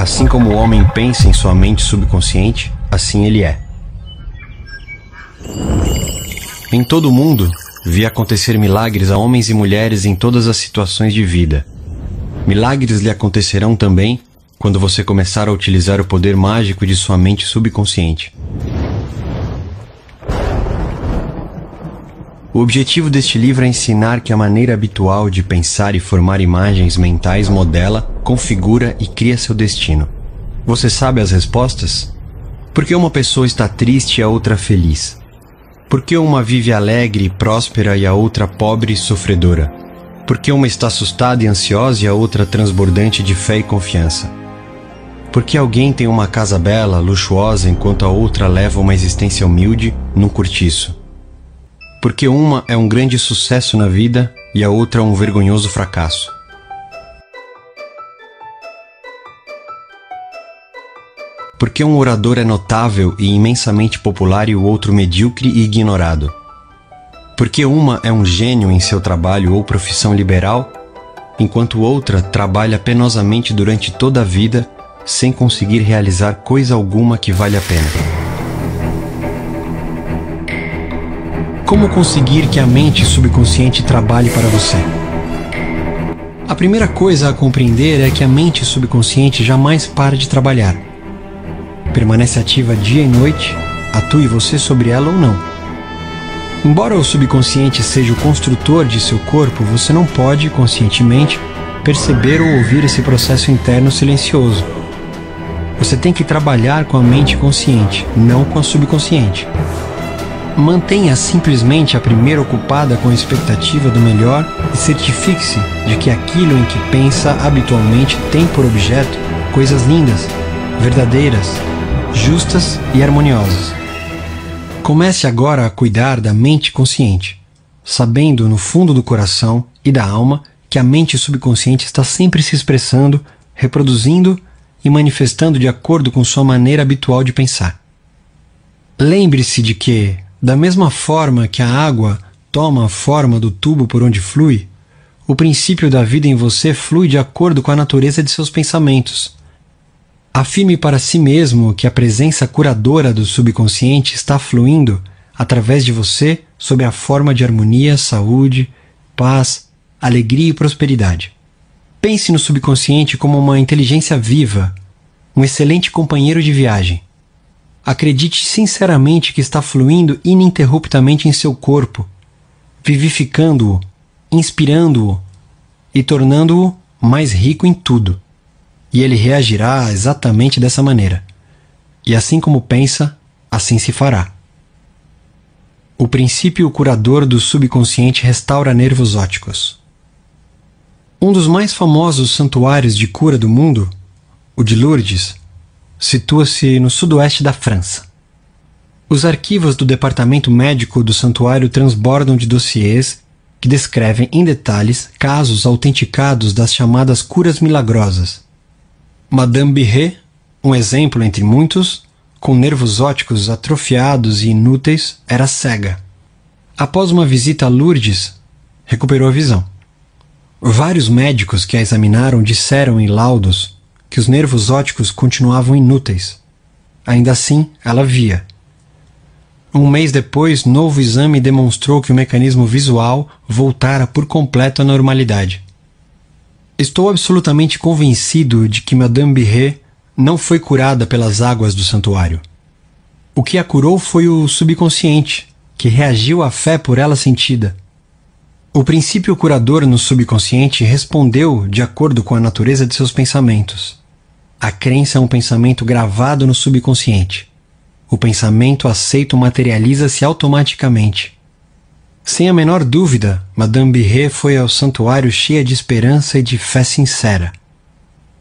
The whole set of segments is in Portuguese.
Assim como o homem pensa em sua mente subconsciente, assim ele é. Em todo o mundo, vi acontecer milagres a homens e mulheres em todas as situações de vida. Milagres lhe acontecerão também quando você começar a utilizar o poder mágico de sua mente subconsciente. O objetivo deste livro é ensinar que a maneira habitual de pensar e formar imagens mentais modela, configura e cria seu destino. Você sabe as respostas? Por que uma pessoa está triste e a outra feliz? Por que uma vive alegre e próspera e a outra pobre e sofredora? Por que uma está assustada e ansiosa e a outra transbordante de fé e confiança? Por que alguém tem uma casa bela, luxuosa, enquanto a outra leva uma existência humilde num cortiço? porque uma é um grande sucesso na vida e a outra é um vergonhoso fracasso. Porque um orador é notável e imensamente popular e o outro medíocre e ignorado. Porque uma é um gênio em seu trabalho ou profissão liberal, enquanto outra trabalha penosamente durante toda a vida sem conseguir realizar coisa alguma que vale a pena. Como conseguir que a mente subconsciente trabalhe para você? A primeira coisa a compreender é que a mente subconsciente jamais para de trabalhar. Permanece ativa dia e noite, atue você sobre ela ou não. Embora o subconsciente seja o construtor de seu corpo, você não pode, conscientemente, perceber ou ouvir esse processo interno silencioso. Você tem que trabalhar com a mente consciente, não com a subconsciente. Mantenha simplesmente a primeira ocupada com a expectativa do melhor e certifique-se de que aquilo em que pensa habitualmente tem por objeto coisas lindas, verdadeiras, justas e harmoniosas. Comece agora a cuidar da mente consciente, sabendo no fundo do coração e da alma que a mente subconsciente está sempre se expressando, reproduzindo e manifestando de acordo com sua maneira habitual de pensar. Lembre-se de que, da mesma forma que a água toma a forma do tubo por onde flui, o princípio da vida em você flui de acordo com a natureza de seus pensamentos. Afirme para si mesmo que a presença curadora do subconsciente está fluindo através de você sob a forma de harmonia, saúde, paz, alegria e prosperidade. Pense no subconsciente como uma inteligência viva, um excelente companheiro de viagem. Acredite sinceramente que está fluindo ininterruptamente em seu corpo, vivificando-o, inspirando-o e tornando-o mais rico em tudo. E ele reagirá exatamente dessa maneira. E assim como pensa, assim se fará. O princípio curador do subconsciente restaura nervos óticos. Um dos mais famosos santuários de cura do mundo, o de Lourdes, situa-se no sudoeste da França. Os arquivos do departamento médico do santuário transbordam de dossiês que descrevem em detalhes casos autenticados das chamadas curas milagrosas. Madame Birré, um exemplo entre muitos, com nervos óticos atrofiados e inúteis, era cega. Após uma visita a Lourdes, recuperou a visão. Vários médicos que a examinaram disseram em laudos que os nervos óticos continuavam inúteis. Ainda assim, ela via. Um mês depois, novo exame demonstrou que o mecanismo visual voltara por completo à normalidade. Estou absolutamente convencido de que Madame Birret não foi curada pelas águas do santuário. O que a curou foi o subconsciente, que reagiu à fé por ela sentida. O princípio curador no subconsciente respondeu de acordo com a natureza de seus pensamentos. A crença é um pensamento gravado no subconsciente. O pensamento aceito materializa-se automaticamente. Sem a menor dúvida, Madame Birré foi ao santuário cheia de esperança e de fé sincera.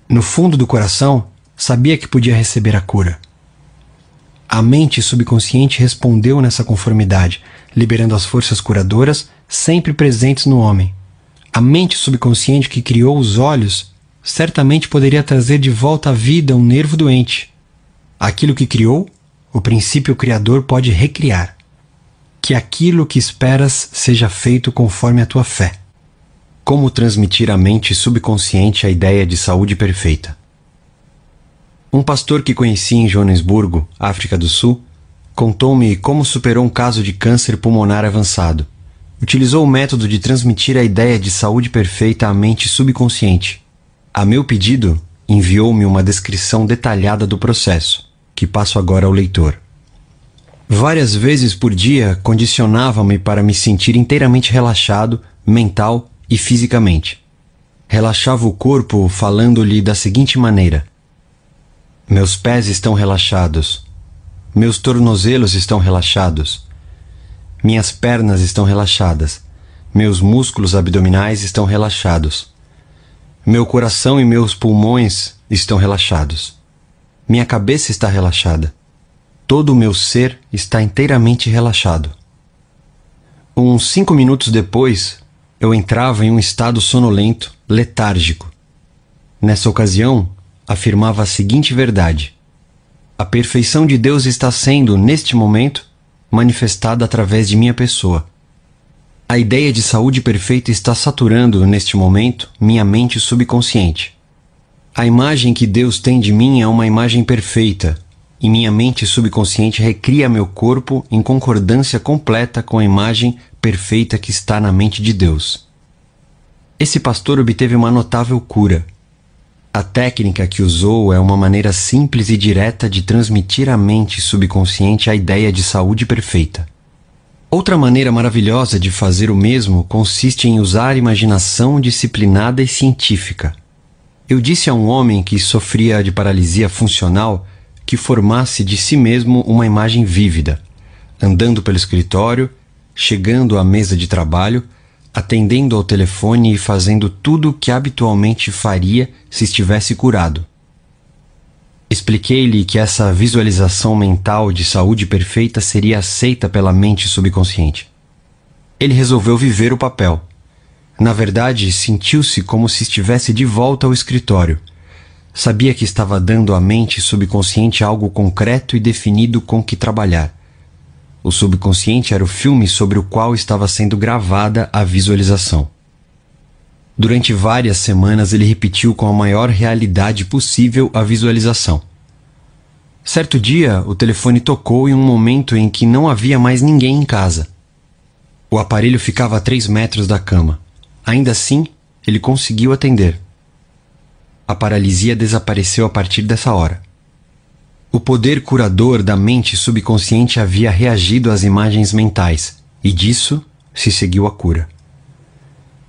No fundo do coração, sabia que podia receber a cura. A mente subconsciente respondeu nessa conformidade, liberando as forças curadoras sempre presentes no homem. A mente subconsciente que criou os olhos certamente poderia trazer de volta à vida um nervo doente. Aquilo que criou, o princípio criador pode recriar. Que aquilo que esperas seja feito conforme a tua fé. Como transmitir à mente subconsciente a ideia de saúde perfeita? Um pastor que conheci em Joanesburgo, África do Sul, contou-me como superou um caso de câncer pulmonar avançado. Utilizou o método de transmitir a ideia de saúde perfeita à mente subconsciente a meu pedido, enviou-me uma descrição detalhada do processo, que passo agora ao leitor. Várias vezes por dia condicionava-me para me sentir inteiramente relaxado, mental e fisicamente. Relaxava o corpo falando-lhe da seguinte maneira: Meus pés estão relaxados, meus tornozelos estão relaxados, minhas pernas estão relaxadas, meus músculos abdominais estão relaxados. Meu coração e meus pulmões estão relaxados. Minha cabeça está relaxada. Todo o meu ser está inteiramente relaxado. Uns cinco minutos depois, eu entrava em um estado sonolento, letárgico. Nessa ocasião, afirmava a seguinte verdade: A perfeição de Deus está sendo, neste momento, manifestada através de minha pessoa. A ideia de saúde perfeita está saturando, neste momento, minha mente subconsciente. A imagem que Deus tem de mim é uma imagem perfeita, e minha mente subconsciente recria meu corpo em concordância completa com a imagem perfeita que está na mente de Deus. Esse pastor obteve uma notável cura. A técnica que usou é uma maneira simples e direta de transmitir à mente subconsciente a ideia de saúde perfeita. Outra maneira maravilhosa de fazer o mesmo consiste em usar imaginação disciplinada e científica. Eu disse a um homem que sofria de paralisia funcional que formasse de si mesmo uma imagem vívida, andando pelo escritório, chegando à mesa de trabalho, atendendo ao telefone e fazendo tudo o que habitualmente faria se estivesse curado. Expliquei-lhe que essa visualização mental de saúde perfeita seria aceita pela mente subconsciente. Ele resolveu viver o papel. Na verdade, sentiu-se como se estivesse de volta ao escritório. Sabia que estava dando à mente subconsciente algo concreto e definido com que trabalhar. O subconsciente era o filme sobre o qual estava sendo gravada a visualização. Durante várias semanas, ele repetiu com a maior realidade possível a visualização. Certo dia, o telefone tocou em um momento em que não havia mais ninguém em casa. O aparelho ficava a três metros da cama. Ainda assim, ele conseguiu atender. A paralisia desapareceu a partir dessa hora. O poder curador da mente subconsciente havia reagido às imagens mentais, e disso se seguiu a cura.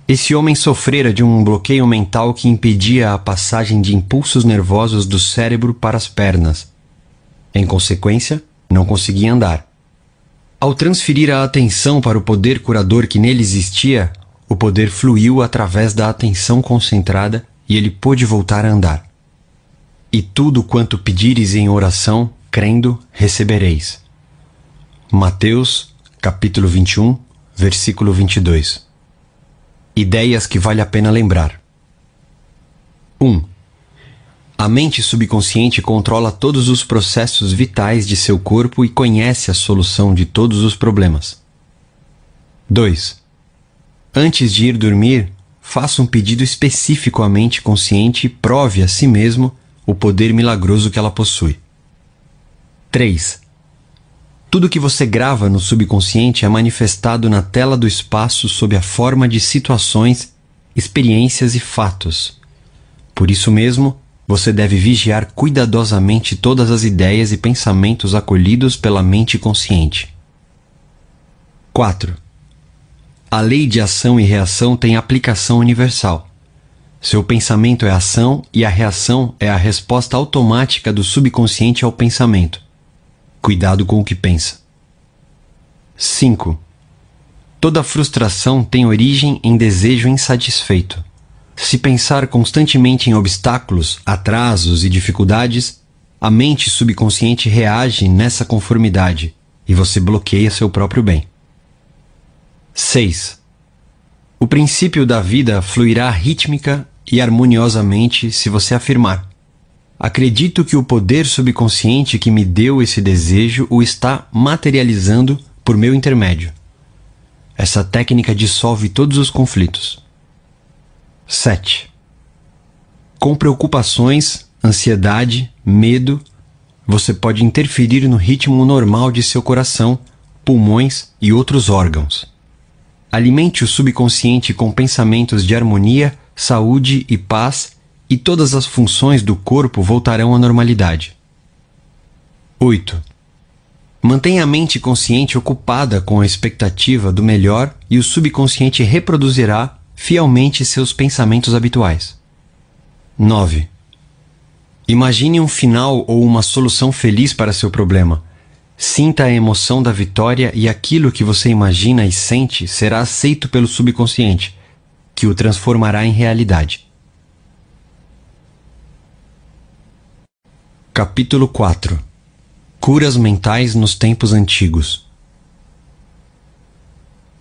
Esse homem sofrera de um bloqueio mental que impedia a passagem de impulsos nervosos do cérebro para as pernas. Em consequência, não conseguia andar. Ao transferir a atenção para o poder curador que nele existia, o poder fluiu através da atenção concentrada e ele pôde voltar a andar. E tudo quanto pedires em oração, crendo, recebereis. Mateus, capítulo 21, versículo 22. Ideias que vale a pena lembrar. 1. Um, a mente subconsciente controla todos os processos vitais de seu corpo e conhece a solução de todos os problemas. 2. Antes de ir dormir, faça um pedido específico à mente consciente e prove a si mesmo o poder milagroso que ela possui. 3. Tudo que você grava no subconsciente é manifestado na tela do espaço sob a forma de situações, experiências e fatos. Por isso mesmo, você deve vigiar cuidadosamente todas as ideias e pensamentos acolhidos pela mente consciente. 4. A lei de ação e reação tem aplicação universal. Seu pensamento é ação e a reação é a resposta automática do subconsciente ao pensamento. Cuidado com o que pensa. 5. Toda frustração tem origem em desejo insatisfeito. Se pensar constantemente em obstáculos, atrasos e dificuldades, a mente subconsciente reage nessa conformidade e você bloqueia seu próprio bem. 6. O princípio da vida fluirá rítmica e harmoniosamente se você afirmar: Acredito que o poder subconsciente que me deu esse desejo o está materializando por meu intermédio. Essa técnica dissolve todos os conflitos. 7. Com preocupações, ansiedade, medo, você pode interferir no ritmo normal de seu coração, pulmões e outros órgãos. Alimente o subconsciente com pensamentos de harmonia, saúde e paz e todas as funções do corpo voltarão à normalidade. 8. Mantenha a mente consciente ocupada com a expectativa do melhor e o subconsciente reproduzirá fielmente seus pensamentos habituais. 9. Imagine um final ou uma solução feliz para seu problema. Sinta a emoção da vitória e aquilo que você imagina e sente será aceito pelo subconsciente, que o transformará em realidade. Capítulo 4 Curas mentais nos tempos antigos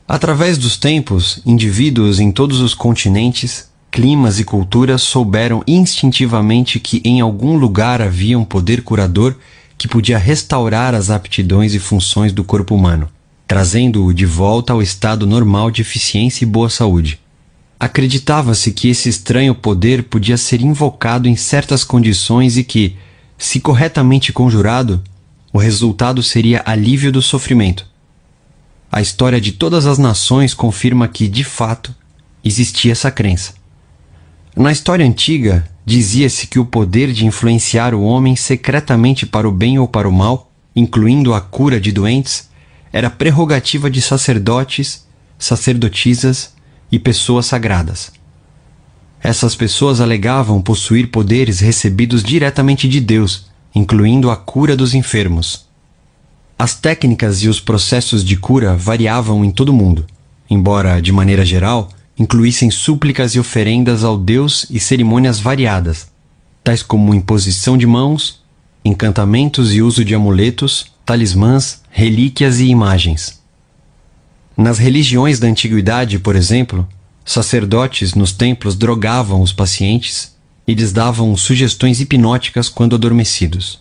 Através dos tempos, indivíduos em todos os continentes, climas e culturas souberam instintivamente que em algum lugar havia um poder curador que podia restaurar as aptidões e funções do corpo humano, trazendo-o de volta ao estado normal de eficiência e boa saúde. Acreditava-se que esse estranho poder podia ser invocado em certas condições e que, se corretamente conjurado, o resultado seria alívio do sofrimento. A história de todas as nações confirma que, de fato, existia essa crença. Na história antiga, dizia-se que o poder de influenciar o homem secretamente para o bem ou para o mal, incluindo a cura de doentes, era prerrogativa de sacerdotes, sacerdotisas e pessoas sagradas. Essas pessoas alegavam possuir poderes recebidos diretamente de Deus, incluindo a cura dos enfermos. As técnicas e os processos de cura variavam em todo o mundo, embora, de maneira geral, incluíssem súplicas e oferendas ao Deus e cerimônias variadas, tais como imposição de mãos, encantamentos e uso de amuletos, talismãs, relíquias e imagens. Nas religiões da antiguidade, por exemplo, Sacerdotes nos templos drogavam os pacientes e lhes davam sugestões hipnóticas quando adormecidos.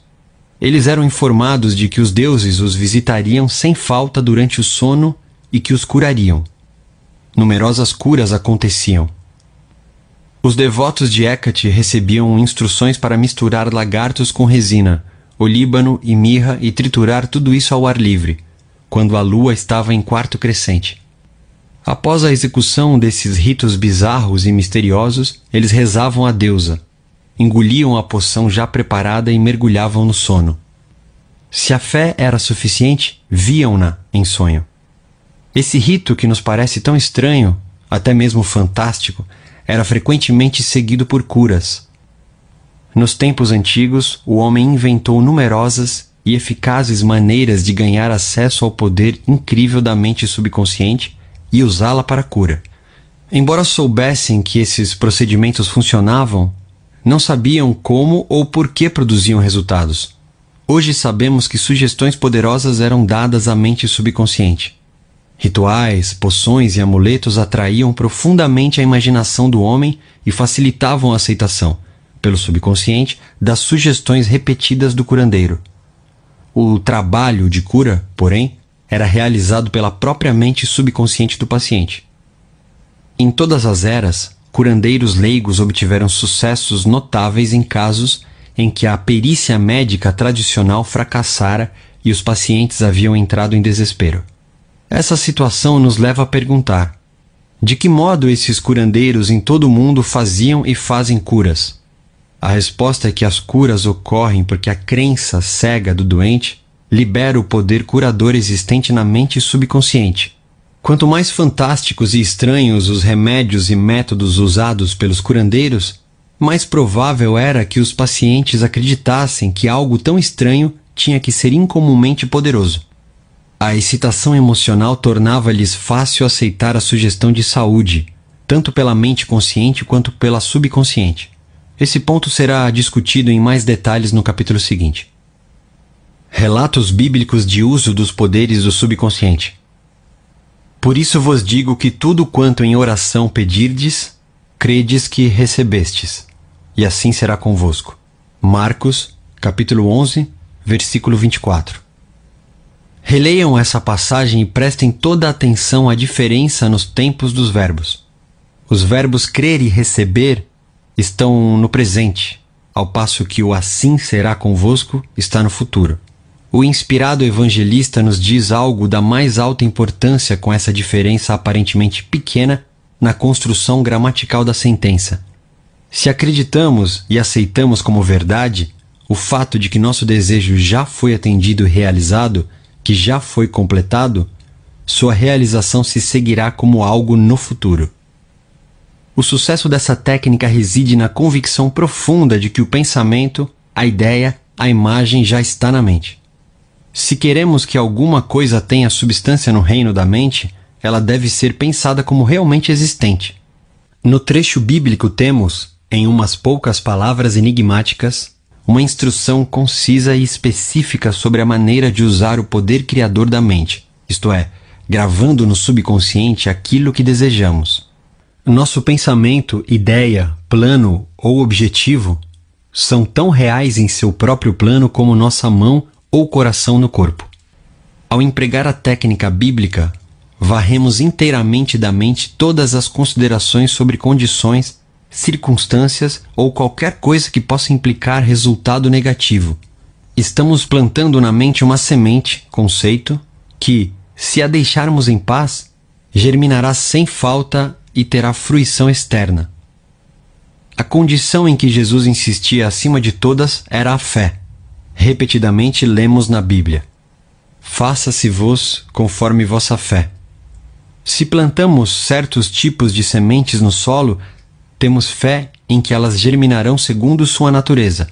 Eles eram informados de que os deuses os visitariam sem falta durante o sono e que os curariam. Numerosas curas aconteciam. Os devotos de Hecate recebiam instruções para misturar lagartos com resina, olíbano e mirra e triturar tudo isso ao ar livre, quando a lua estava em quarto crescente. Após a execução desses ritos bizarros e misteriosos, eles rezavam à deusa, engoliam a poção já preparada e mergulhavam no sono. Se a fé era suficiente, viam-na em sonho. Esse rito que nos parece tão estranho, até mesmo fantástico, era frequentemente seguido por curas. Nos tempos antigos, o homem inventou numerosas e eficazes maneiras de ganhar acesso ao poder incrível da mente subconsciente e usá-la para cura. Embora soubessem que esses procedimentos funcionavam, não sabiam como ou por que produziam resultados. Hoje sabemos que sugestões poderosas eram dadas à mente subconsciente. Rituais, poções e amuletos atraíam profundamente a imaginação do homem e facilitavam a aceitação, pelo subconsciente, das sugestões repetidas do curandeiro. O trabalho de cura, porém, era realizado pela própria mente subconsciente do paciente. Em todas as eras, curandeiros leigos obtiveram sucessos notáveis em casos em que a perícia médica tradicional fracassara e os pacientes haviam entrado em desespero. Essa situação nos leva a perguntar: de que modo esses curandeiros em todo o mundo faziam e fazem curas? A resposta é que as curas ocorrem porque a crença cega do doente libera o poder curador existente na mente subconsciente. Quanto mais fantásticos e estranhos os remédios e métodos usados pelos curandeiros, mais provável era que os pacientes acreditassem que algo tão estranho tinha que ser incomumente poderoso. A excitação emocional tornava-lhes fácil aceitar a sugestão de saúde, tanto pela mente consciente quanto pela subconsciente. Esse ponto será discutido em mais detalhes no capítulo seguinte. Relatos bíblicos de uso dos poderes do subconsciente. Por isso vos digo que tudo quanto em oração pedirdes, credes que recebestes, e assim será convosco. Marcos, capítulo 11, versículo 24. Releiam essa passagem e prestem toda a atenção à diferença nos tempos dos verbos. Os verbos crer e receber estão no presente, ao passo que o assim será convosco está no futuro. O inspirado evangelista nos diz algo da mais alta importância com essa diferença aparentemente pequena na construção gramatical da sentença. Se acreditamos e aceitamos como verdade o fato de que nosso desejo já foi atendido e realizado, que já foi completado, sua realização se seguirá como algo no futuro. O sucesso dessa técnica reside na convicção profunda de que o pensamento, a ideia, a imagem já está na mente. Se queremos que alguma coisa tenha substância no reino da mente, ela deve ser pensada como realmente existente. No trecho bíblico temos, em umas poucas palavras enigmáticas, uma instrução concisa e específica sobre a maneira de usar o poder criador da mente, isto é, gravando no subconsciente aquilo que desejamos. Nosso pensamento, ideia, plano ou objetivo são tão reais em seu próprio plano como nossa mão ou coração no corpo. Ao empregar a técnica bíblica, varremos inteiramente da mente todas as considerações sobre condições, circunstâncias ou qualquer coisa que possa implicar resultado negativo. Estamos plantando na mente uma semente, conceito, que, se a deixarmos em paz, germinará sem falta e terá fruição externa. A condição em que Jesus insistia acima de todas era a fé repetidamente lemos na Bíblia: Faça-se-vos conforme vossa fé. Se plantamos certos tipos de sementes no solo, temos fé em que elas germinarão segundo sua natureza.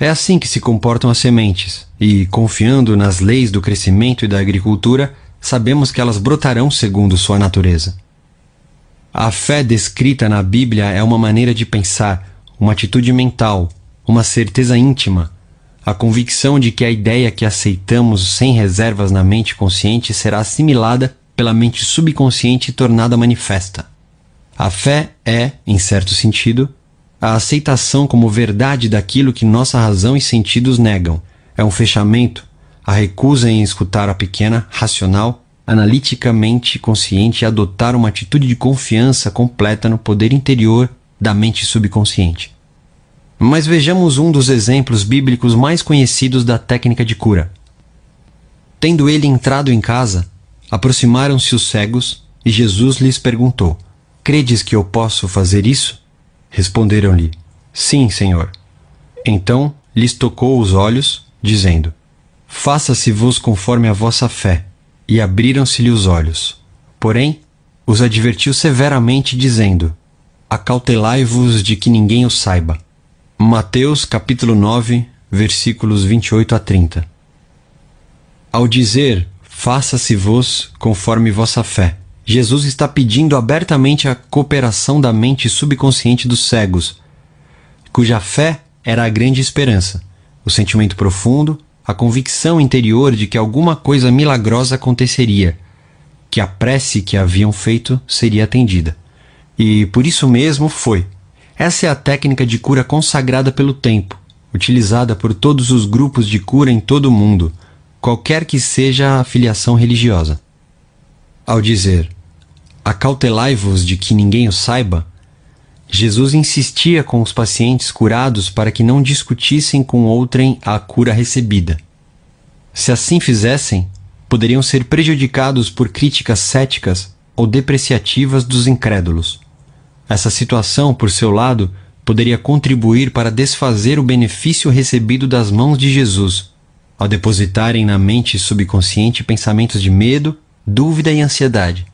É assim que se comportam as sementes, e, confiando nas leis do crescimento e da agricultura, sabemos que elas brotarão segundo sua natureza. A fé descrita na Bíblia é uma maneira de pensar, uma atitude mental, uma certeza íntima, a convicção de que a ideia que aceitamos sem reservas na mente consciente será assimilada pela mente subconsciente e tornada manifesta. A fé é, em certo sentido, a aceitação como verdade daquilo que nossa razão e sentidos negam. É um fechamento, a recusa em escutar a pequena, racional, analiticamente consciente e adotar uma atitude de confiança completa no poder interior da mente subconsciente. Mas vejamos um dos exemplos bíblicos mais conhecidos da técnica de cura. Tendo ele entrado em casa, aproximaram-se os cegos e Jesus lhes perguntou: Credes que eu posso fazer isso? Responderam-lhe: Sim, Senhor. Então lhes tocou os olhos, dizendo: Faça-se-vos conforme a vossa fé. E abriram-se-lhe os olhos. Porém, os advertiu severamente, dizendo: Acautelai-vos de que ninguém o saiba. Mateus capítulo 9, versículos 28 a 30. Ao dizer, faça-se vos conforme vossa fé, Jesus está pedindo abertamente a cooperação da mente subconsciente dos cegos, cuja fé era a grande esperança, o sentimento profundo, a convicção interior de que alguma coisa milagrosa aconteceria, que a prece que haviam feito seria atendida. E por isso mesmo foi, essa é a técnica de cura consagrada pelo tempo, utilizada por todos os grupos de cura em todo o mundo, qualquer que seja a filiação religiosa. Ao dizer, acautelai-vos de que ninguém o saiba, Jesus insistia com os pacientes curados para que não discutissem com outrem a cura recebida. Se assim fizessem, poderiam ser prejudicados por críticas céticas ou depreciativas dos incrédulos. Essa situação, por seu lado, poderia contribuir para desfazer o benefício recebido das mãos de Jesus, ao depositarem na mente subconsciente pensamentos de medo, dúvida e ansiedade.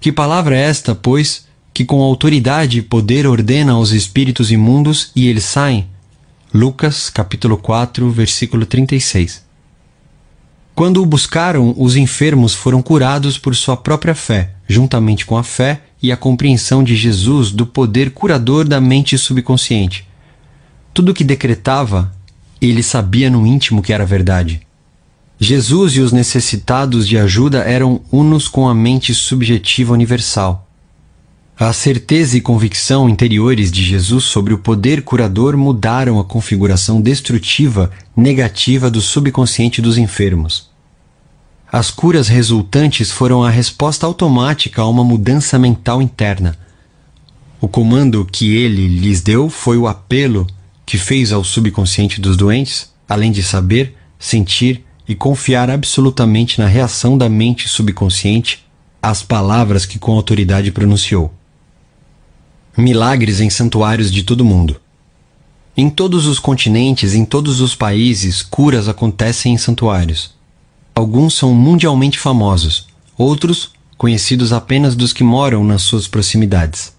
Que palavra é esta, pois, que com autoridade e poder ordena aos espíritos imundos e eles saem? Lucas capítulo 4, versículo 36. Quando o buscaram, os enfermos foram curados por sua própria fé, juntamente com a fé e a compreensão de Jesus do poder curador da mente subconsciente. Tudo o que decretava, ele sabia no íntimo que era verdade. Jesus e os necessitados de ajuda eram unos com a mente subjetiva universal. A certeza e convicção interiores de Jesus sobre o poder curador mudaram a configuração destrutiva negativa do subconsciente dos enfermos. As curas resultantes foram a resposta automática a uma mudança mental interna. O comando que ele lhes deu foi o apelo que fez ao subconsciente dos doentes, além de saber, sentir e confiar absolutamente na reação da mente subconsciente às palavras que com autoridade pronunciou. Milagres em santuários de todo mundo. Em todos os continentes, em todos os países, curas acontecem em santuários. Alguns são mundialmente famosos, outros conhecidos apenas dos que moram nas suas proximidades.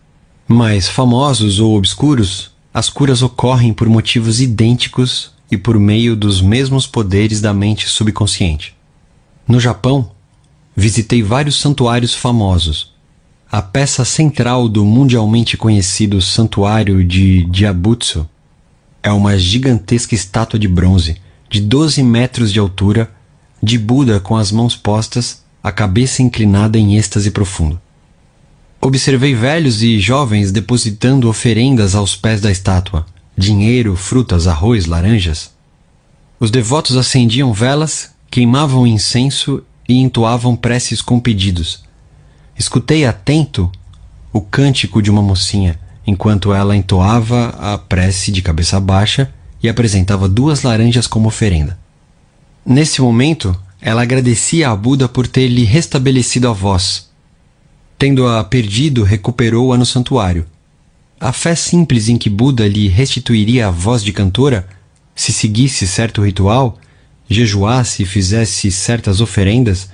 Mas famosos ou obscuros, as curas ocorrem por motivos idênticos e por meio dos mesmos poderes da mente subconsciente. No Japão, visitei vários santuários famosos. A peça central do mundialmente conhecido Santuário de Diabutsu é uma gigantesca estátua de bronze de 12 metros de altura de Buda com as mãos postas, a cabeça inclinada em êxtase profundo. Observei velhos e jovens depositando oferendas aos pés da estátua: dinheiro, frutas, arroz, laranjas. Os devotos acendiam velas, queimavam incenso e entoavam preces com pedidos. Escutei atento o cântico de uma mocinha, enquanto ela entoava a prece de cabeça baixa e apresentava duas laranjas como oferenda. Nesse momento, ela agradecia a Buda por ter lhe restabelecido a voz. Tendo-a perdido, recuperou-a no santuário. A fé simples em que Buda lhe restituiria a voz de cantora, se seguisse certo ritual, jejuasse e fizesse certas oferendas,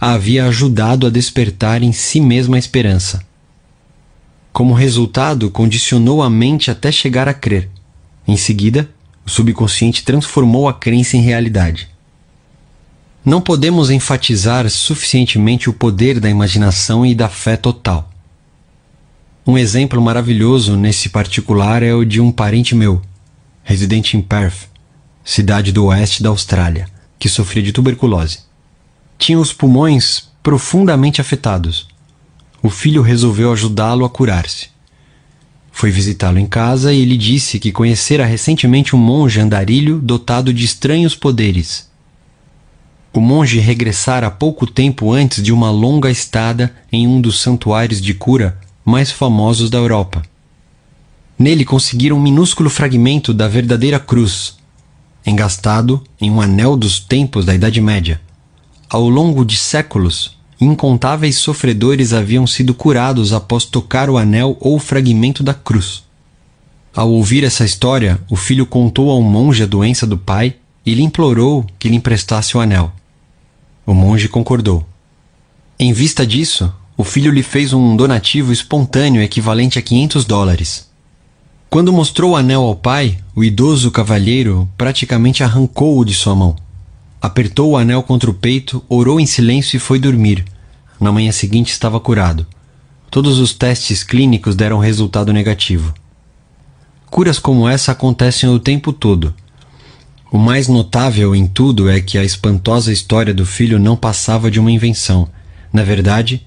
a havia ajudado a despertar em si mesma a esperança. Como resultado, condicionou a mente até chegar a crer. Em seguida, o subconsciente transformou a crença em realidade. Não podemos enfatizar suficientemente o poder da imaginação e da fé total. Um exemplo maravilhoso nesse particular é o de um parente meu, residente em Perth, cidade do oeste da Austrália, que sofria de tuberculose. Tinha os pulmões profundamente afetados. O filho resolveu ajudá-lo a curar-se. Foi visitá-lo em casa e ele disse que conhecera recentemente um monge andarilho dotado de estranhos poderes o monge regressara pouco tempo antes de uma longa estada em um dos santuários de cura mais famosos da Europa. Nele conseguiu um minúsculo fragmento da verdadeira cruz, engastado em um anel dos tempos da Idade Média. Ao longo de séculos, incontáveis sofredores haviam sido curados após tocar o anel ou o fragmento da cruz. Ao ouvir essa história, o filho contou ao monge a doença do pai e lhe implorou que lhe emprestasse o anel. O monge concordou. Em vista disso, o filho lhe fez um donativo espontâneo equivalente a 500 dólares. Quando mostrou o anel ao pai, o idoso cavalheiro praticamente arrancou-o de sua mão. Apertou o anel contra o peito, orou em silêncio e foi dormir. Na manhã seguinte estava curado. Todos os testes clínicos deram resultado negativo. Curas como essa acontecem o tempo todo. O mais notável em tudo é que a espantosa história do filho não passava de uma invenção. Na verdade,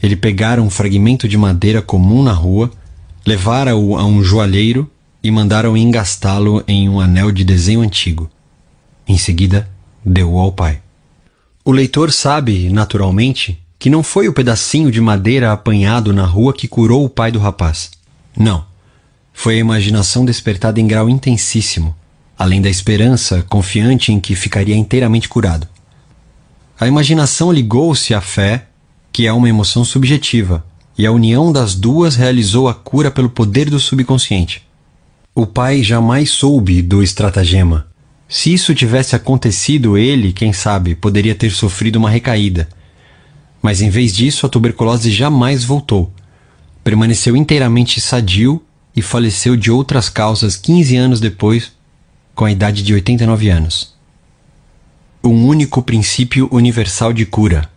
ele pegara um fragmento de madeira comum na rua, levara-o a um joalheiro e mandaram engastá-lo em um anel de desenho antigo. Em seguida, deu-o ao pai. O leitor sabe, naturalmente, que não foi o pedacinho de madeira apanhado na rua que curou o pai do rapaz. Não. Foi a imaginação despertada em grau intensíssimo, além da esperança, confiante em que ficaria inteiramente curado. A imaginação ligou-se à fé, que é uma emoção subjetiva, e a união das duas realizou a cura pelo poder do subconsciente. O pai jamais soube do estratagema. Se isso tivesse acontecido, ele, quem sabe, poderia ter sofrido uma recaída. Mas em vez disso, a tuberculose jamais voltou. Permaneceu inteiramente sadio e faleceu de outras causas 15 anos depois, com a idade de 89 anos. Um único princípio universal de cura.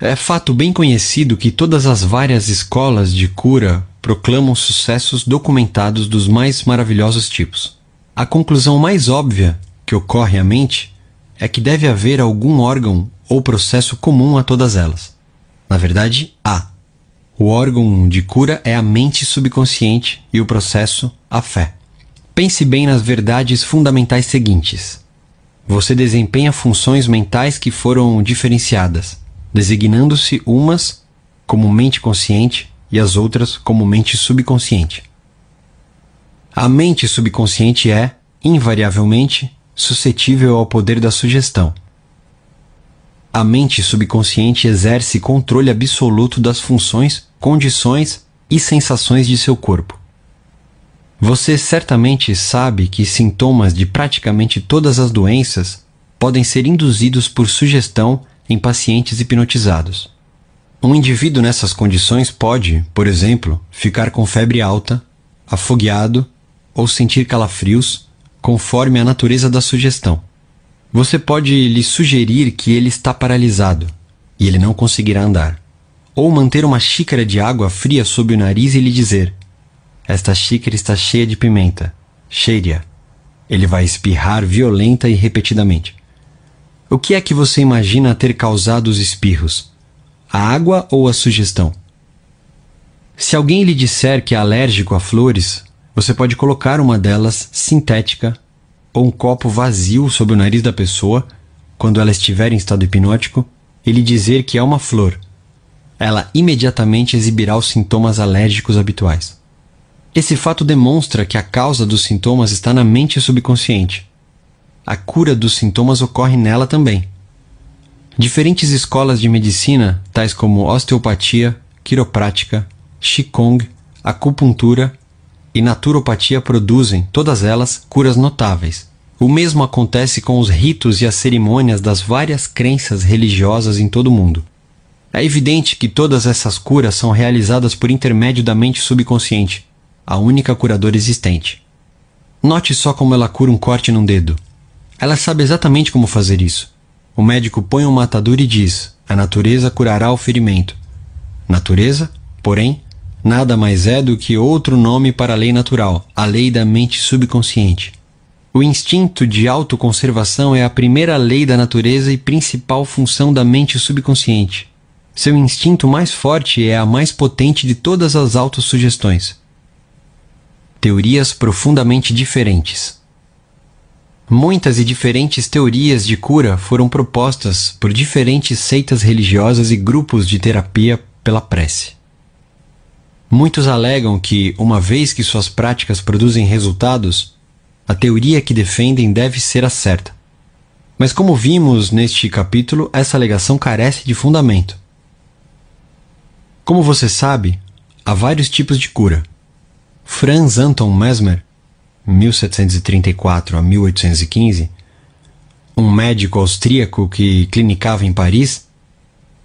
É fato bem conhecido que todas as várias escolas de cura proclamam sucessos documentados dos mais maravilhosos tipos. A conclusão mais óbvia que ocorre à mente é que deve haver algum órgão ou processo comum a todas elas. Na verdade, há. O órgão de cura é a mente subconsciente e o processo, a fé. Pense bem nas verdades fundamentais seguintes. Você desempenha funções mentais que foram diferenciadas, designando-se umas como mente consciente e as outras como mente subconsciente. A mente subconsciente é, invariavelmente, suscetível ao poder da sugestão. A mente subconsciente exerce controle absoluto das funções, condições e sensações de seu corpo. Você certamente sabe que sintomas de praticamente todas as doenças podem ser induzidos por sugestão em pacientes hipnotizados. Um indivíduo nessas condições pode, por exemplo, ficar com febre alta, afogueado ou sentir calafrios, conforme a natureza da sugestão. Você pode lhe sugerir que ele está paralisado e ele não conseguirá andar, ou manter uma xícara de água fria sob o nariz e lhe dizer: esta xícara está cheia de pimenta. Cheire-a. Ele vai espirrar violenta e repetidamente. O que é que você imagina ter causado os espirros? A água ou a sugestão? Se alguém lhe disser que é alérgico a flores, você pode colocar uma delas sintética ou um copo vazio sobre o nariz da pessoa, quando ela estiver em estado hipnótico, e lhe dizer que é uma flor. Ela imediatamente exibirá os sintomas alérgicos habituais. Esse fato demonstra que a causa dos sintomas está na mente subconsciente. A cura dos sintomas ocorre nela também. Diferentes escolas de medicina, tais como osteopatia, quiroprática, qigong, acupuntura e naturopatia produzem, todas elas, curas notáveis. O mesmo acontece com os ritos e as cerimônias das várias crenças religiosas em todo o mundo. É evidente que todas essas curas são realizadas por intermédio da mente subconsciente, a única curadora existente. Note só como ela cura um corte num dedo. Ela sabe exatamente como fazer isso. O médico põe um matador e diz: a natureza curará o ferimento. Natureza, porém, nada mais é do que outro nome para a lei natural, a lei da mente subconsciente. O instinto de autoconservação é a primeira lei da natureza e principal função da mente subconsciente. Seu instinto mais forte é a mais potente de todas as autossugestões teorias profundamente diferentes. Muitas e diferentes teorias de cura foram propostas por diferentes seitas religiosas e grupos de terapia pela prece. Muitos alegam que, uma vez que suas práticas produzem resultados, a teoria que defendem deve ser a certa. Mas, como vimos neste capítulo, essa alegação carece de fundamento. Como você sabe, há vários tipos de cura. Franz Anton Mesmer, 1734 a 1815, um médico austríaco que clinicava em Paris,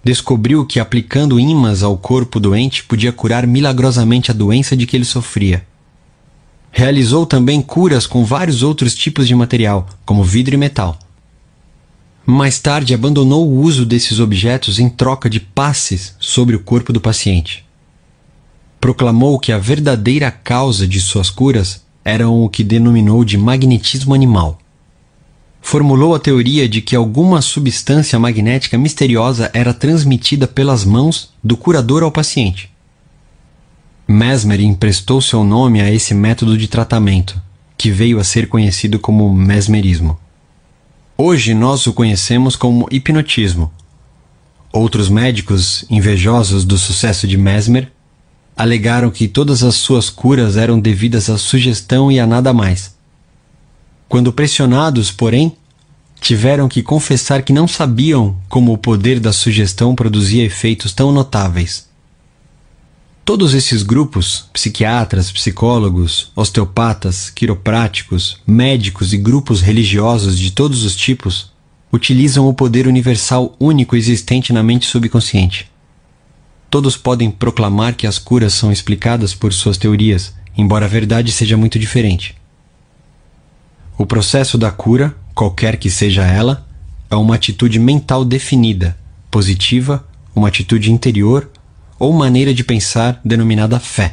descobriu que aplicando ímãs ao corpo doente podia curar milagrosamente a doença de que ele sofria. Realizou também curas com vários outros tipos de material, como vidro e metal. Mais tarde abandonou o uso desses objetos em troca de passes sobre o corpo do paciente proclamou que a verdadeira causa de suas curas eram o que denominou de magnetismo animal. Formulou a teoria de que alguma substância magnética misteriosa era transmitida pelas mãos do curador ao paciente. Mesmer emprestou seu nome a esse método de tratamento, que veio a ser conhecido como mesmerismo. Hoje nós o conhecemos como hipnotismo. Outros médicos, invejosos do sucesso de Mesmer, alegaram que todas as suas curas eram devidas à sugestão e a nada mais. Quando pressionados, porém, tiveram que confessar que não sabiam como o poder da sugestão produzia efeitos tão notáveis. Todos esses grupos, psiquiatras, psicólogos, osteopatas, quiropráticos, médicos e grupos religiosos de todos os tipos, utilizam o poder universal único existente na mente subconsciente. Todos podem proclamar que as curas são explicadas por suas teorias, embora a verdade seja muito diferente. O processo da cura, qualquer que seja ela, é uma atitude mental definida, positiva, uma atitude interior ou maneira de pensar denominada fé.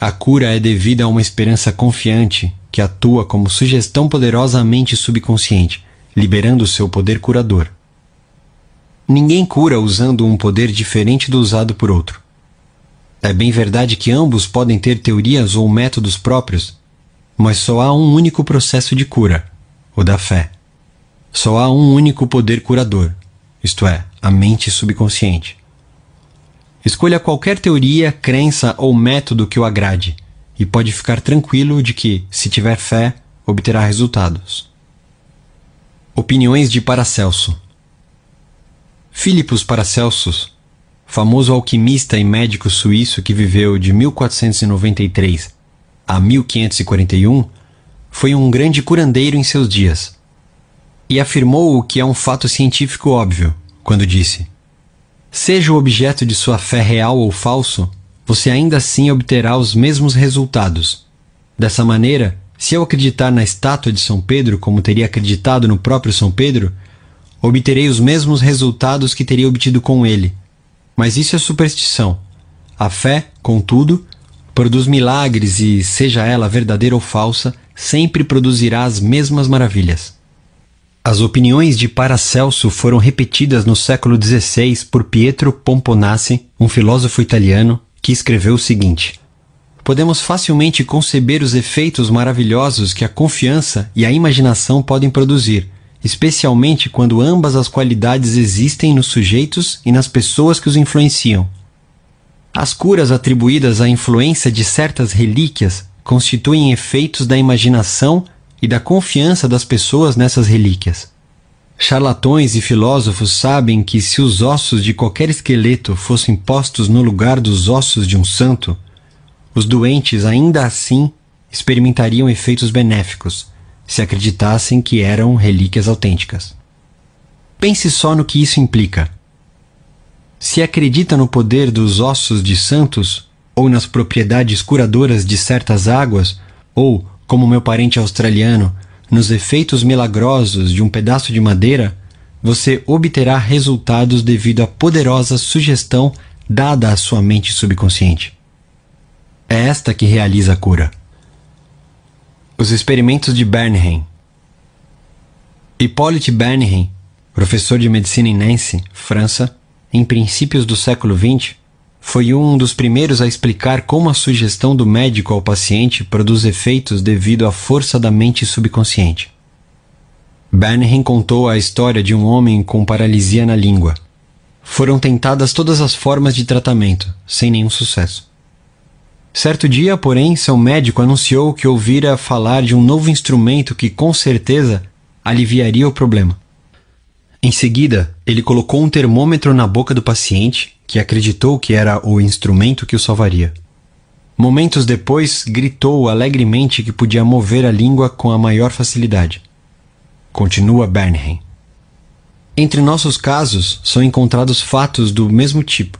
A cura é devida a uma esperança confiante que atua como sugestão poderosamente subconsciente, liberando seu poder curador. Ninguém cura usando um poder diferente do usado por outro. É bem verdade que ambos podem ter teorias ou métodos próprios, mas só há um único processo de cura, o da fé. Só há um único poder curador, isto é, a mente subconsciente. Escolha qualquer teoria, crença ou método que o agrade, e pode ficar tranquilo de que, se tiver fé, obterá resultados. Opiniões de Paracelso Filipos Paracelsus, famoso alquimista e médico suíço que viveu de 1493 a 1541, foi um grande curandeiro em seus dias. E afirmou o que é um fato científico óbvio, quando disse: Seja o objeto de sua fé real ou falso, você ainda assim obterá os mesmos resultados. Dessa maneira, se eu acreditar na estátua de São Pedro como teria acreditado no próprio São Pedro, obterei os mesmos resultados que teria obtido com ele. Mas isso é superstição. A fé, contudo, produz milagres e, seja ela verdadeira ou falsa, sempre produzirá as mesmas maravilhas. As opiniões de Paracelso foram repetidas no século XVI por Pietro Pomponassi, um filósofo italiano, que escreveu o seguinte: Podemos facilmente conceber os efeitos maravilhosos que a confiança e a imaginação podem produzir especialmente quando ambas as qualidades existem nos sujeitos e nas pessoas que os influenciam. As curas atribuídas à influência de certas relíquias constituem efeitos da imaginação e da confiança das pessoas nessas relíquias. Charlatões e filósofos sabem que se os ossos de qualquer esqueleto fossem postos no lugar dos ossos de um santo, os doentes ainda assim experimentariam efeitos benéficos, se acreditassem que eram relíquias autênticas. Pense só no que isso implica. Se acredita no poder dos ossos de santos, ou nas propriedades curadoras de certas águas, ou, como meu parente australiano, nos efeitos milagrosos de um pedaço de madeira, você obterá resultados devido à poderosa sugestão dada à sua mente subconsciente. É esta que realiza a cura. Os experimentos de Bernheim. Hippolyte Bernheim, professor de medicina em Nancy, França, em princípios do século XX, foi um dos primeiros a explicar como a sugestão do médico ao paciente produz efeitos devido à força da mente subconsciente. Bernheim contou a história de um homem com paralisia na língua. Foram tentadas todas as formas de tratamento, sem nenhum sucesso. Certo dia, porém, seu médico anunciou que ouvira falar de um novo instrumento que com certeza aliviaria o problema. Em seguida, ele colocou um termômetro na boca do paciente, que acreditou que era o instrumento que o salvaria. Momentos depois, gritou alegremente que podia mover a língua com a maior facilidade. Continua Bernheim. Entre nossos casos, são encontrados fatos do mesmo tipo.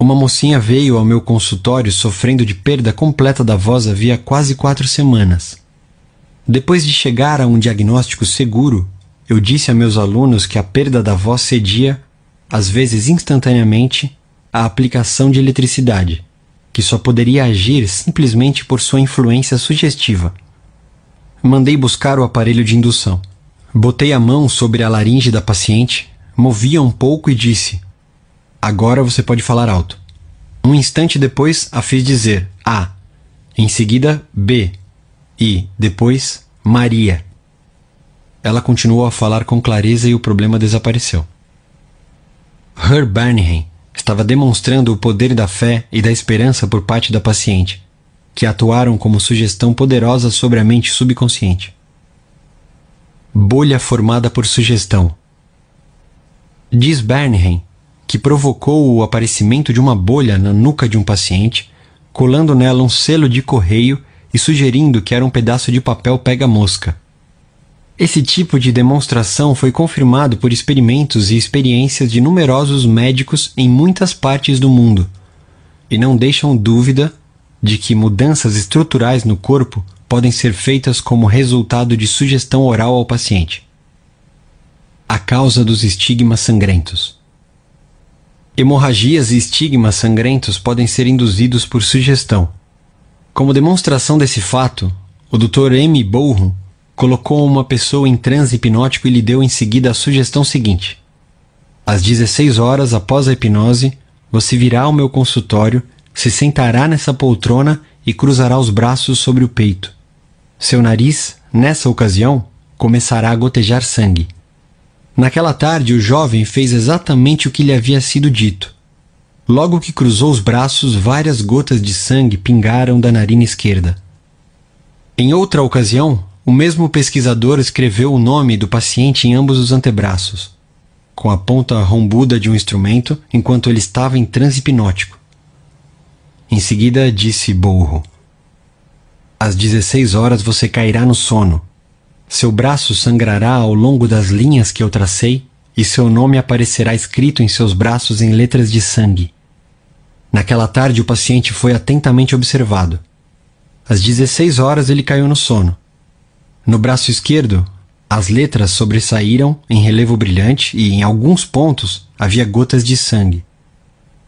Uma mocinha veio ao meu consultório sofrendo de perda completa da voz havia quase quatro semanas. Depois de chegar a um diagnóstico seguro, eu disse a meus alunos que a perda da voz cedia, às vezes instantaneamente, à aplicação de eletricidade, que só poderia agir simplesmente por sua influência sugestiva. Mandei buscar o aparelho de indução. Botei a mão sobre a laringe da paciente, movia um pouco e disse: Agora você pode falar alto. Um instante depois, a fiz dizer A, em seguida B e, depois, Maria. Ela continuou a falar com clareza e o problema desapareceu. Her Bernheim estava demonstrando o poder da fé e da esperança por parte da paciente, que atuaram como sugestão poderosa sobre a mente subconsciente. Bolha formada por sugestão. Diz Bernheim que provocou o aparecimento de uma bolha na nuca de um paciente, colando nela um selo de correio e sugerindo que era um pedaço de papel pega-mosca. Esse tipo de demonstração foi confirmado por experimentos e experiências de numerosos médicos em muitas partes do mundo, e não deixam dúvida de que mudanças estruturais no corpo podem ser feitas como resultado de sugestão oral ao paciente. A causa dos estigmas sangrentos. Hemorragias e estigmas sangrentos podem ser induzidos por sugestão. Como demonstração desse fato, o Dr. M. Borro colocou uma pessoa em transe hipnótico e lhe deu em seguida a sugestão seguinte: Às 16 horas após a hipnose, você virá ao meu consultório, se sentará nessa poltrona e cruzará os braços sobre o peito. Seu nariz, nessa ocasião, começará a gotejar sangue. Naquela tarde, o jovem fez exatamente o que lhe havia sido dito. Logo que cruzou os braços, várias gotas de sangue pingaram da narina esquerda. Em outra ocasião, o mesmo pesquisador escreveu o nome do paciente em ambos os antebraços, com a ponta rombuda de um instrumento, enquanto ele estava em transe hipnótico. Em seguida, disse Borro: Às 16 horas você cairá no sono. Seu braço sangrará ao longo das linhas que eu tracei, e seu nome aparecerá escrito em seus braços em letras de sangue. Naquela tarde, o paciente foi atentamente observado. Às 16 horas, ele caiu no sono. No braço esquerdo, as letras sobressaíram em relevo brilhante e, em alguns pontos, havia gotas de sangue.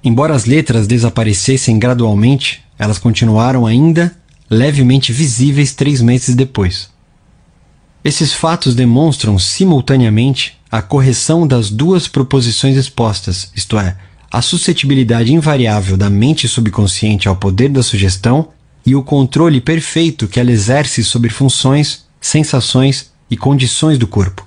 Embora as letras desaparecessem gradualmente, elas continuaram ainda levemente visíveis três meses depois. Esses fatos demonstram simultaneamente a correção das duas proposições expostas, isto é, a suscetibilidade invariável da mente subconsciente ao poder da sugestão e o controle perfeito que ela exerce sobre funções, sensações e condições do corpo.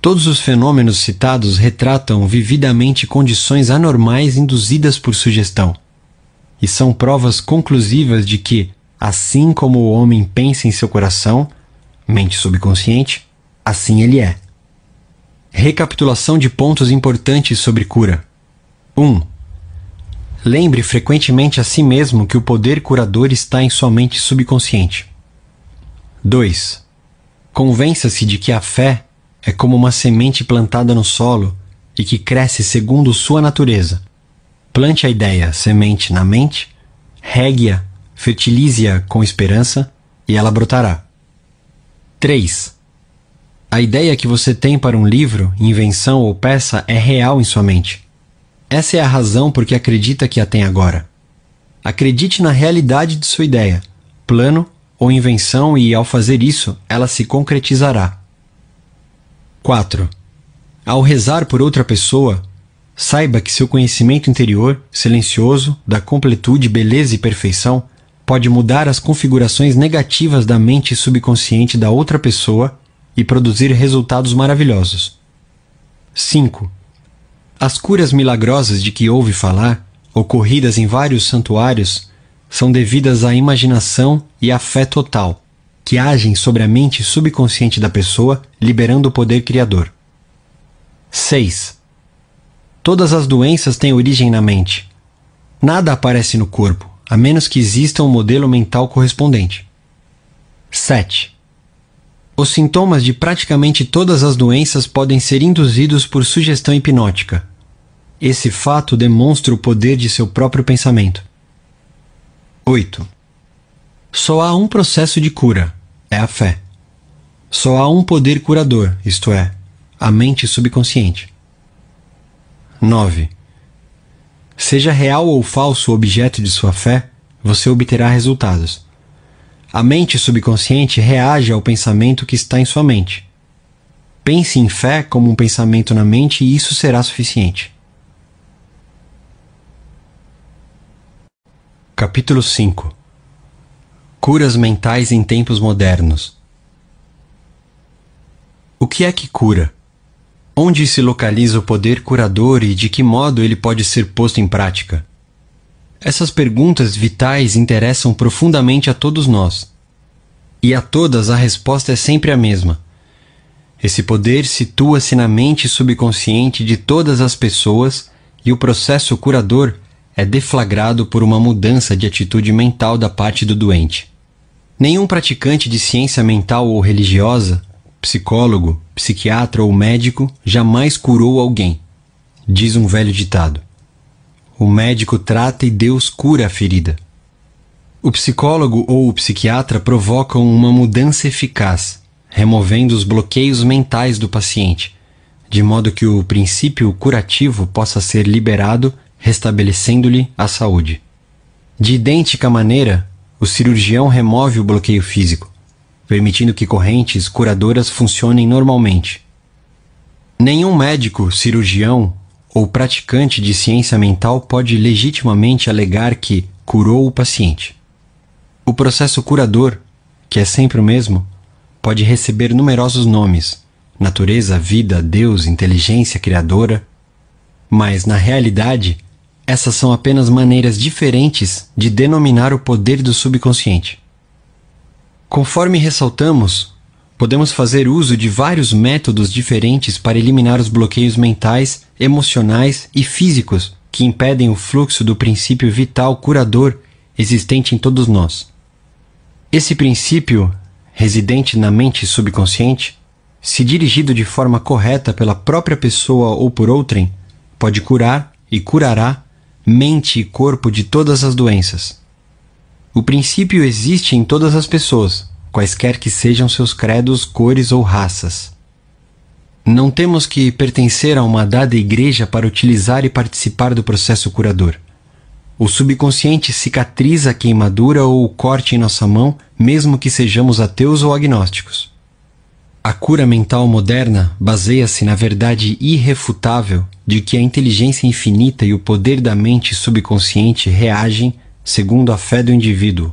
Todos os fenômenos citados retratam vividamente condições anormais induzidas por sugestão, e são provas conclusivas de que, assim como o homem pensa em seu coração, mente subconsciente, assim ele é. Recapitulação de pontos importantes sobre cura. 1. Um, lembre frequentemente a si mesmo que o poder curador está em sua mente subconsciente. 2. Convença-se de que a fé é como uma semente plantada no solo e que cresce segundo sua natureza. Plante a ideia, semente, na mente, regue-a, fertilize-a com esperança e ela brotará. 3. A ideia que você tem para um livro, invenção ou peça é real em sua mente. Essa é a razão por que acredita que a tem agora. Acredite na realidade de sua ideia, plano ou invenção e, ao fazer isso, ela se concretizará. 4. Ao rezar por outra pessoa, saiba que seu conhecimento interior, silencioso, da completude, beleza e perfeição, pode mudar as configurações negativas da mente subconsciente da outra pessoa e produzir resultados maravilhosos. 5. As curas milagrosas de que ouve falar, ocorridas em vários santuários, são devidas à imaginação e à fé total, que agem sobre a mente subconsciente da pessoa, liberando o poder criador. 6. Todas as doenças têm origem na mente. Nada aparece no corpo, a menos que exista um modelo mental correspondente. 7. Os sintomas de praticamente todas as doenças podem ser induzidos por sugestão hipnótica. Esse fato demonstra o poder de seu próprio pensamento. 8. Só há um processo de cura, é a fé. Só há um poder curador, isto é, a mente subconsciente. 9. Seja real ou falso o objeto de sua fé, você obterá resultados. A mente subconsciente reage ao pensamento que está em sua mente. Pense em fé como um pensamento na mente e isso será suficiente. Capítulo 5 Curas mentais em tempos modernos. O que é que cura? onde se localiza o poder curador e de que modo ele pode ser posto em prática? Essas perguntas vitais interessam profundamente a todos nós. E a todas a resposta é sempre a mesma. Esse poder situa-se na mente subconsciente de todas as pessoas e o processo curador é deflagrado por uma mudança de atitude mental da parte do doente. Nenhum praticante de ciência mental ou religiosa psicólogo, psiquiatra ou médico jamais curou alguém, diz um velho ditado. O médico trata e Deus cura a ferida. O psicólogo ou o psiquiatra provocam uma mudança eficaz, removendo os bloqueios mentais do paciente, de modo que o princípio curativo possa ser liberado, restabelecendo-lhe a saúde. De idêntica maneira, o cirurgião remove o bloqueio físico, permitindo que correntes curadoras funcionem normalmente. Nenhum médico, cirurgião ou praticante de ciência mental pode legitimamente alegar que curou o paciente. O processo curador, que é sempre o mesmo, pode receber numerosos nomes: natureza, vida, Deus, inteligência criadora. Mas, na realidade, essas são apenas maneiras diferentes de denominar o poder do subconsciente. Conforme ressaltamos, podemos fazer uso de vários métodos diferentes para eliminar os bloqueios mentais, emocionais e físicos que impedem o fluxo do princípio vital curador existente em todos nós. Esse princípio, residente na mente subconsciente, se dirigido de forma correta pela própria pessoa ou por outrem, pode curar e curará mente e corpo de todas as doenças. O princípio existe em todas as pessoas, quaisquer que sejam seus credos, cores ou raças. Não temos que pertencer a uma dada igreja para utilizar e participar do processo curador. O subconsciente cicatriza a queimadura ou o corte em nossa mão, mesmo que sejamos ateus ou agnósticos. A cura mental moderna baseia-se na verdade irrefutável de que a inteligência infinita e o poder da mente subconsciente reagem segundo a fé do indivíduo.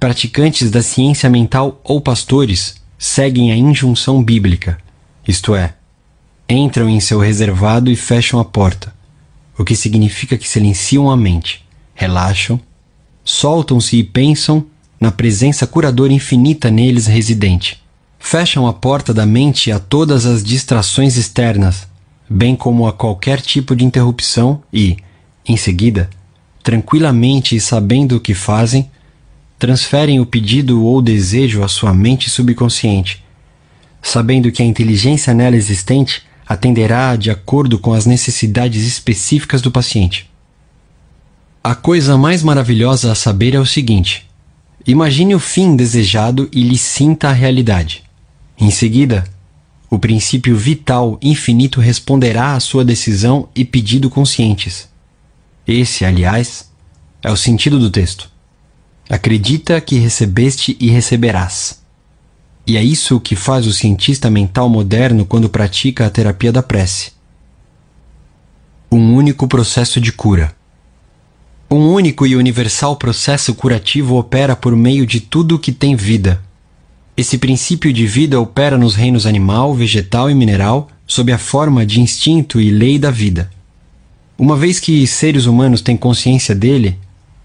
Praticantes da ciência mental ou pastores seguem a injunção bíblica, isto é, entram em seu reservado e fecham a porta, o que significa que silenciam a mente, relaxam, soltam-se e pensam na presença curadora infinita neles residente. Fecham a porta da mente a todas as distrações externas, bem como a qualquer tipo de interrupção e, em seguida, tranquilamente e sabendo o que fazem, transferem o pedido ou desejo à sua mente subconsciente, sabendo que a inteligência nela existente atenderá de acordo com as necessidades específicas do paciente. A coisa mais maravilhosa a saber é o seguinte: imagine o fim desejado e lhe sinta a realidade. Em seguida, o princípio vital infinito responderá à sua decisão e pedido conscientes. Esse, aliás, é o sentido do texto. Acredita que recebeste e receberás. E é isso que faz o cientista mental moderno quando pratica a terapia da prece. Um único processo de cura. Um único e universal processo curativo opera por meio de tudo que tem vida. Esse princípio de vida opera nos reinos animal, vegetal e mineral sob a forma de instinto e lei da vida. Uma vez que seres humanos têm consciência dele,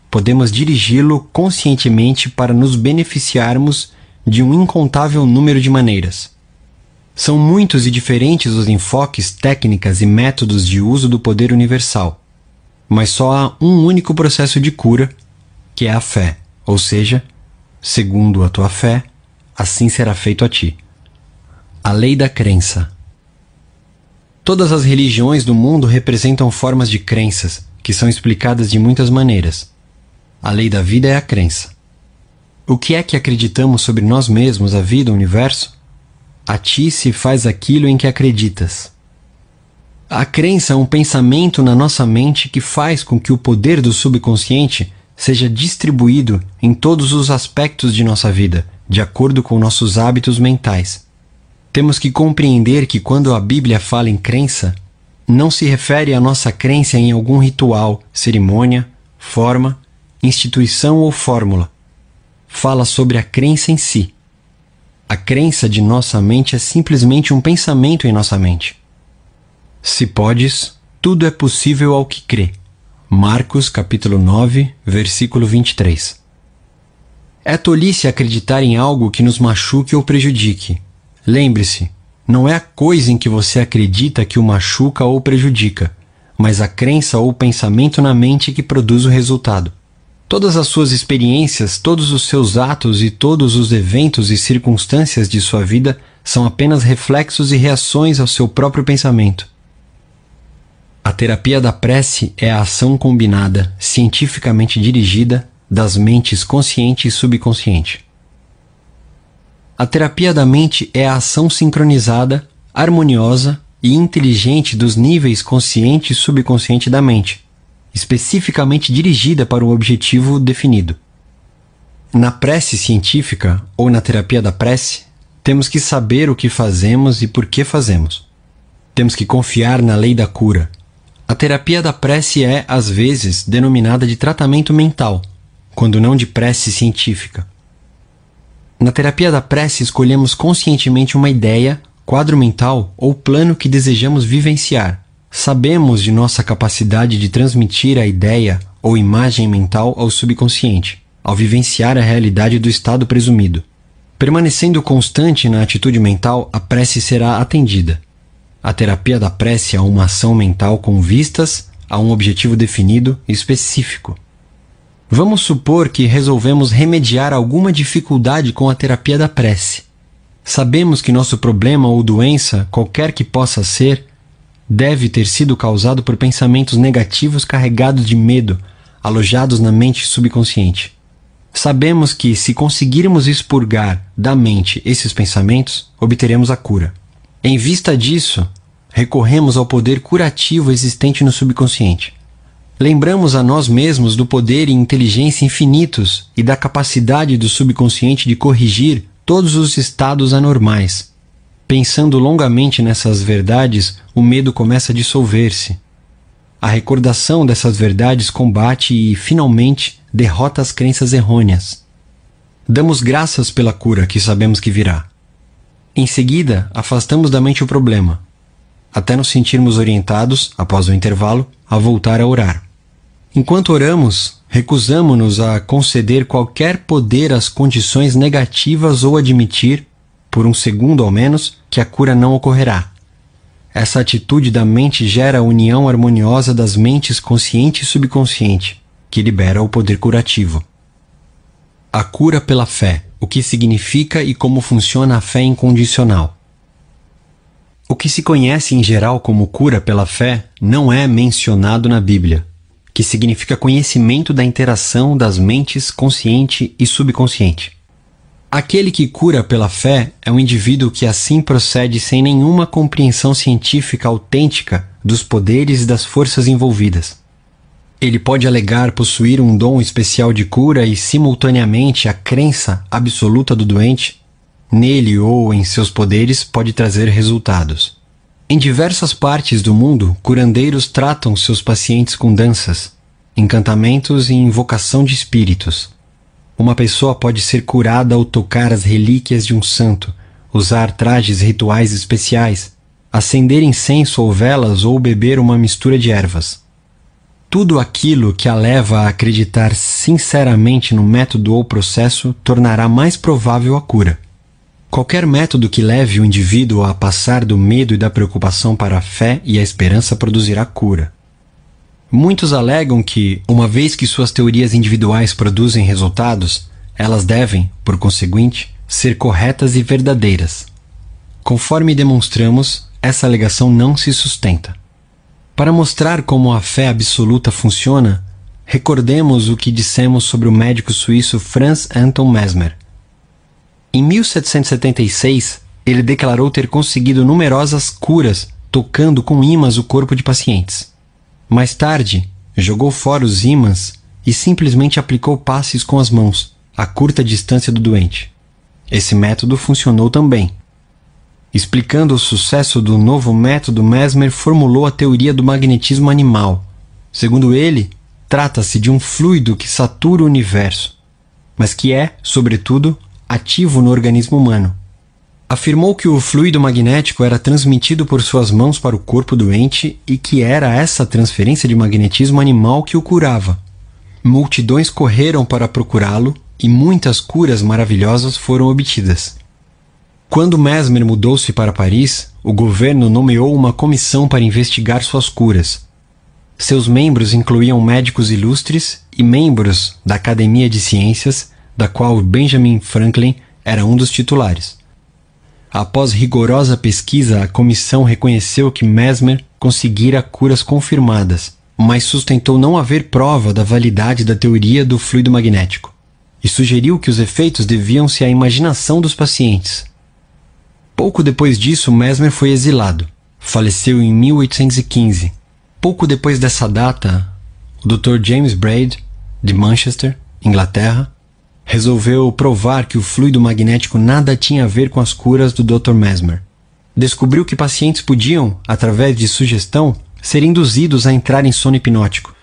podemos dirigi-lo conscientemente para nos beneficiarmos de um incontável número de maneiras. São muitos e diferentes os enfoques, técnicas e métodos de uso do poder universal, mas só há um único processo de cura, que é a fé, ou seja, segundo a tua fé, assim será feito a ti. A lei da crença. Todas as religiões do mundo representam formas de crenças, que são explicadas de muitas maneiras. A lei da vida é a crença. O que é que acreditamos sobre nós mesmos, a vida, o universo? A ti se faz aquilo em que acreditas. A crença é um pensamento na nossa mente que faz com que o poder do subconsciente seja distribuído em todos os aspectos de nossa vida, de acordo com nossos hábitos mentais temos que compreender que quando a Bíblia fala em crença, não se refere à nossa crença em algum ritual, cerimônia, forma, instituição ou fórmula. Fala sobre a crença em si. A crença de nossa mente é simplesmente um pensamento em nossa mente. Se podes, tudo é possível ao que crê. Marcos capítulo 9, versículo 23. É tolice acreditar em algo que nos machuque ou prejudique, Lembre-se, não é a coisa em que você acredita que o machuca ou prejudica, mas a crença ou pensamento na mente que produz o resultado. Todas as suas experiências, todos os seus atos e todos os eventos e circunstâncias de sua vida são apenas reflexos e reações ao seu próprio pensamento. A terapia da prece é a ação combinada, cientificamente dirigida, das mentes consciente e subconsciente. A terapia da mente é a ação sincronizada, harmoniosa e inteligente dos níveis consciente e subconsciente da mente, especificamente dirigida para um objetivo definido. Na prece científica ou na terapia da prece, temos que saber o que fazemos e por que fazemos. Temos que confiar na lei da cura. A terapia da prece é, às vezes, denominada de tratamento mental, quando não de prece científica. Na terapia da prece, escolhemos conscientemente uma ideia, quadro mental ou plano que desejamos vivenciar. Sabemos de nossa capacidade de transmitir a ideia ou imagem mental ao subconsciente, ao vivenciar a realidade do estado presumido. Permanecendo constante na atitude mental, a prece será atendida. A terapia da prece é uma ação mental com vistas a um objetivo definido e específico. Vamos supor que resolvemos remediar alguma dificuldade com a terapia da prece. Sabemos que nosso problema ou doença, qualquer que possa ser, deve ter sido causado por pensamentos negativos carregados de medo, alojados na mente subconsciente. Sabemos que, se conseguirmos expurgar da mente esses pensamentos, obteremos a cura. Em vista disso, recorremos ao poder curativo existente no subconsciente lembramos a nós mesmos do poder e inteligência infinitos e da capacidade do subconsciente de corrigir todos os estados anormais. Pensando longamente nessas verdades, o medo começa a dissolver-se. A recordação dessas verdades combate e, finalmente, derrota as crenças errôneas. Damos graças pela cura que sabemos que virá. Em seguida, afastamos da mente o problema, até nos sentirmos orientados, após o intervalo, a voltar a orar. Enquanto oramos, recusamos-nos a conceder qualquer poder às condições negativas ou admitir, por um segundo ao menos, que a cura não ocorrerá. Essa atitude da mente gera a união harmoniosa das mentes consciente e subconsciente, que libera o poder curativo. A cura pela fé, o que significa e como funciona a fé incondicional. O que se conhece em geral como cura pela fé não é mencionado na Bíblia que significa conhecimento da interação das mentes consciente e subconsciente. Aquele que cura pela fé é um indivíduo que assim procede sem nenhuma compreensão científica autêntica dos poderes e das forças envolvidas. Ele pode alegar possuir um dom especial de cura e, simultaneamente, a crença absoluta do doente nele ou em seus poderes pode trazer resultados. Em diversas partes do mundo, curandeiros tratam seus pacientes com danças, encantamentos e invocação de espíritos. Uma pessoa pode ser curada ao tocar as relíquias de um santo, usar trajes rituais especiais, acender incenso ou velas ou beber uma mistura de ervas. Tudo aquilo que a leva a acreditar sinceramente no método ou processo tornará mais provável a cura. Qualquer método que leve o indivíduo a passar do medo e da preocupação para a fé e a esperança produzirá cura. Muitos alegam que, uma vez que suas teorias individuais produzem resultados, elas devem, por conseguinte, ser corretas e verdadeiras. Conforme demonstramos, essa alegação não se sustenta. Para mostrar como a fé absoluta funciona, recordemos o que dissemos sobre o médico suíço Franz Anton Mesmer em 1776, ele declarou ter conseguido numerosas curas tocando com ímãs o corpo de pacientes. Mais tarde, jogou fora os ímãs e simplesmente aplicou passes com as mãos, a curta distância do doente. Esse método funcionou também. Explicando o sucesso do novo método, Mesmer formulou a teoria do magnetismo animal. Segundo ele, trata-se de um fluido que satura o universo, mas que é, sobretudo, ativo no organismo humano. Afirmou que o fluido magnético era transmitido por suas mãos para o corpo doente e que era essa transferência de magnetismo animal que o curava. Multidões correram para procurá-lo e muitas curas maravilhosas foram obtidas. Quando Mesmer mudou-se para Paris, o governo nomeou uma comissão para investigar suas curas. Seus membros incluíam médicos ilustres e membros da Academia de Ciências, da qual Benjamin Franklin era um dos titulares. Após rigorosa pesquisa, a comissão reconheceu que Mesmer conseguira curas confirmadas, mas sustentou não haver prova da validade da teoria do fluido magnético e sugeriu que os efeitos deviam-se à imaginação dos pacientes. Pouco depois disso, Mesmer foi exilado. Faleceu em 1815. Pouco depois dessa data, o Dr. James Braid, de Manchester, Inglaterra, resolveu provar que o fluido magnético nada tinha a ver com as curas do Dr. Mesmer. Descobriu que pacientes podiam, através de sugestão, ser induzidos a entrar em sono hipnótico.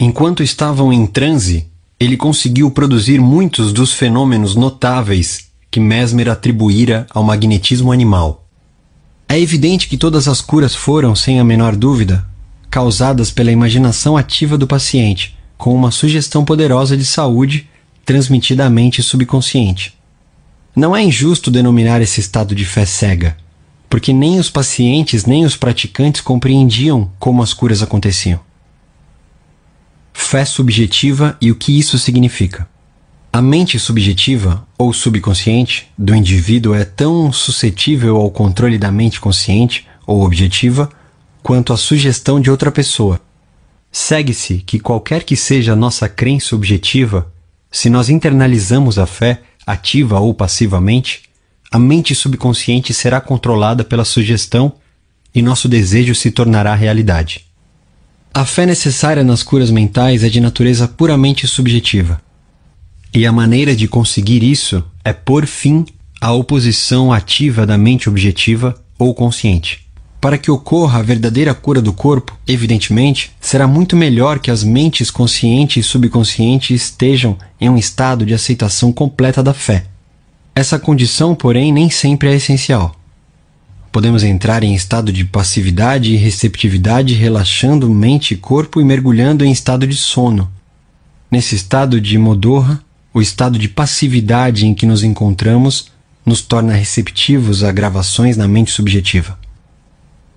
Enquanto estavam em transe, ele conseguiu produzir muitos dos fenômenos notáveis que Mesmer atribuíra ao magnetismo animal. É evidente que todas as curas foram, sem a menor dúvida, causadas pela imaginação ativa do paciente, com uma sugestão poderosa de saúde transmitida à mente subconsciente. Não é injusto denominar esse estado de fé cega, porque nem os pacientes nem os praticantes compreendiam como as curas aconteciam. Fé subjetiva e o que isso significa. A mente subjetiva, ou subconsciente, do indivíduo é tão suscetível ao controle da mente consciente, ou objetiva, quanto à sugestão de outra pessoa. Segue-se que qualquer que seja a nossa crença objetiva, se nós internalizamos a fé, ativa ou passivamente, a mente subconsciente será controlada pela sugestão e nosso desejo se tornará realidade. A fé necessária nas curas mentais é de natureza puramente subjetiva. E a maneira de conseguir isso é por fim à oposição ativa da mente objetiva ou consciente. Para que ocorra a verdadeira cura do corpo, evidentemente, será muito melhor que as mentes consciente e subconsciente estejam em um estado de aceitação completa da fé. Essa condição, porém, nem sempre é essencial. Podemos entrar em estado de passividade e receptividade, relaxando mente e corpo e mergulhando em estado de sono. Nesse estado de modorra, o estado de passividade em que nos encontramos nos torna receptivos a gravações na mente subjetiva.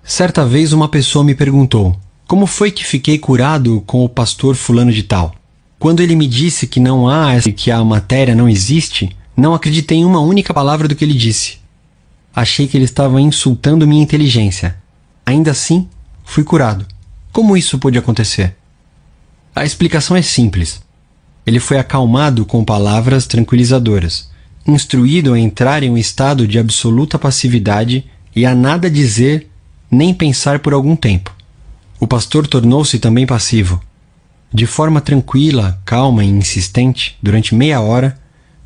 Certa vez uma pessoa me perguntou: Como foi que fiquei curado com o pastor fulano de tal? Quando ele me disse que não há e que a matéria não existe, não acreditei em uma única palavra do que ele disse. Achei que ele estava insultando minha inteligência. Ainda assim, fui curado. Como isso pôde acontecer? A explicação é simples. Ele foi acalmado com palavras tranquilizadoras, instruído a entrar em um estado de absoluta passividade e a nada dizer nem pensar por algum tempo. O pastor tornou-se também passivo. De forma tranquila, calma e insistente, durante meia hora,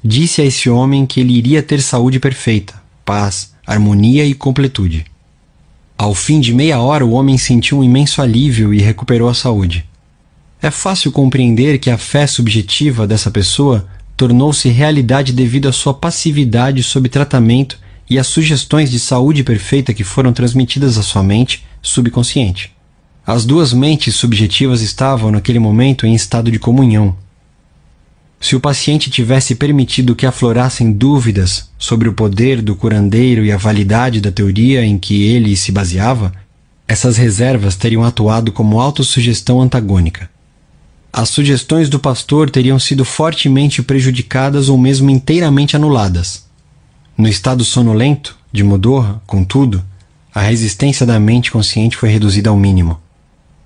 disse a esse homem que ele iria ter saúde perfeita, paz, harmonia e completude. Ao fim de meia hora, o homem sentiu um imenso alívio e recuperou a saúde. É fácil compreender que a fé subjetiva dessa pessoa tornou-se realidade devido à sua passividade sob tratamento e as sugestões de saúde perfeita que foram transmitidas à sua mente subconsciente. As duas mentes subjetivas estavam, naquele momento, em estado de comunhão. Se o paciente tivesse permitido que aflorassem dúvidas sobre o poder do curandeiro e a validade da teoria em que ele se baseava, essas reservas teriam atuado como autossugestão antagônica. As sugestões do pastor teriam sido fortemente prejudicadas ou mesmo inteiramente anuladas no estado sonolento de Modorra, contudo, a resistência da mente consciente foi reduzida ao mínimo.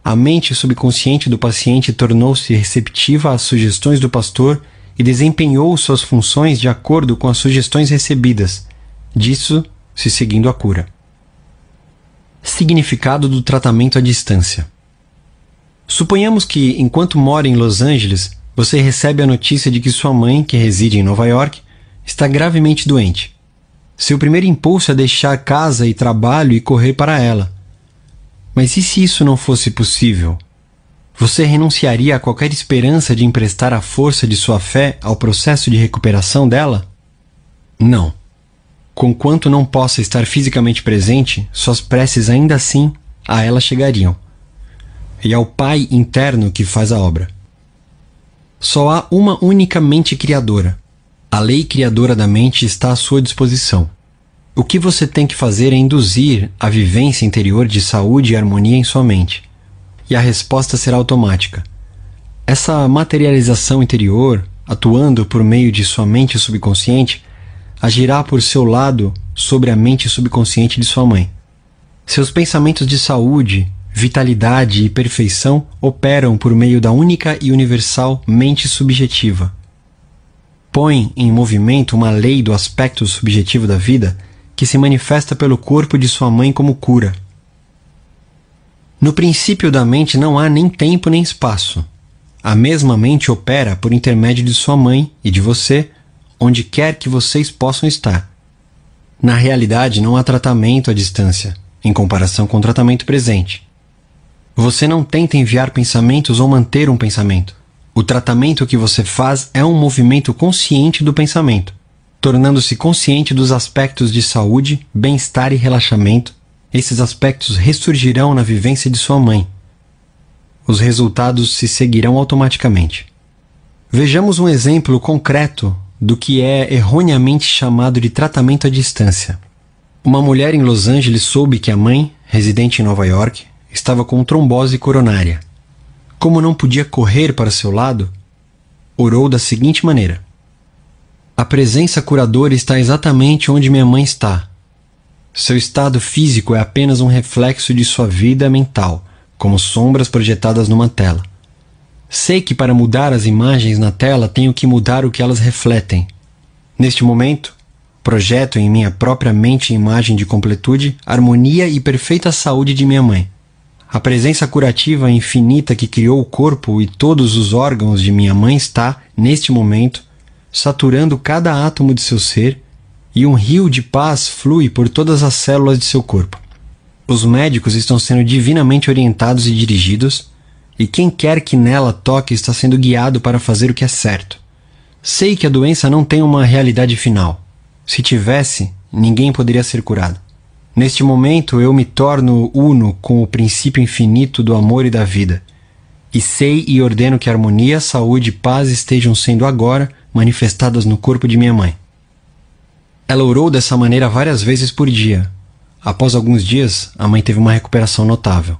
A mente subconsciente do paciente tornou-se receptiva às sugestões do pastor e desempenhou suas funções de acordo com as sugestões recebidas, disso se seguindo a cura. Significado do tratamento à distância. Suponhamos que, enquanto mora em Los Angeles, você recebe a notícia de que sua mãe, que reside em Nova York, está gravemente doente. Seu primeiro impulso é deixar casa e trabalho e correr para ela. Mas e se isso não fosse possível? Você renunciaria a qualquer esperança de emprestar a força de sua fé ao processo de recuperação dela? Não. Conquanto não possa estar fisicamente presente, suas preces ainda assim a ela chegariam. E ao Pai interno que faz a obra. Só há uma única mente criadora, a lei criadora da mente está à sua disposição. O que você tem que fazer é induzir a vivência interior de saúde e harmonia em sua mente. E a resposta será automática. Essa materialização interior, atuando por meio de sua mente subconsciente, agirá por seu lado sobre a mente subconsciente de sua mãe. Seus pensamentos de saúde, vitalidade e perfeição operam por meio da única e universal mente subjetiva, põe em movimento uma lei do aspecto subjetivo da vida que se manifesta pelo corpo de sua mãe como cura. No princípio da mente não há nem tempo nem espaço. A mesma mente opera por intermédio de sua mãe e de você, onde quer que vocês possam estar. Na realidade, não há tratamento à distância, em comparação com o tratamento presente. Você não tenta enviar pensamentos ou manter um pensamento. O tratamento que você faz é um movimento consciente do pensamento, tornando-se consciente dos aspectos de saúde, bem-estar e relaxamento. Esses aspectos ressurgirão na vivência de sua mãe. Os resultados se seguirão automaticamente. Vejamos um exemplo concreto do que é erroneamente chamado de tratamento à distância. Uma mulher em Los Angeles soube que a mãe, residente em Nova York, estava com trombose coronária como não podia correr para seu lado, orou da seguinte maneira: A presença curadora está exatamente onde minha mãe está. Seu estado físico é apenas um reflexo de sua vida mental, como sombras projetadas numa tela. Sei que para mudar as imagens na tela tenho que mudar o que elas refletem. Neste momento, projeto em minha própria mente imagem de completude, harmonia e perfeita saúde de minha mãe. A presença curativa infinita que criou o corpo e todos os órgãos de minha mãe está, neste momento, saturando cada átomo de seu ser e um rio de paz flui por todas as células de seu corpo. Os médicos estão sendo divinamente orientados e dirigidos, e quem quer que nela toque está sendo guiado para fazer o que é certo. Sei que a doença não tem uma realidade final. Se tivesse, ninguém poderia ser curado. Neste momento eu me torno uno com o princípio infinito do amor e da vida. E sei e ordeno que harmonia, saúde e paz estejam sendo agora manifestadas no corpo de minha mãe. Ela orou dessa maneira várias vezes por dia. Após alguns dias, a mãe teve uma recuperação notável.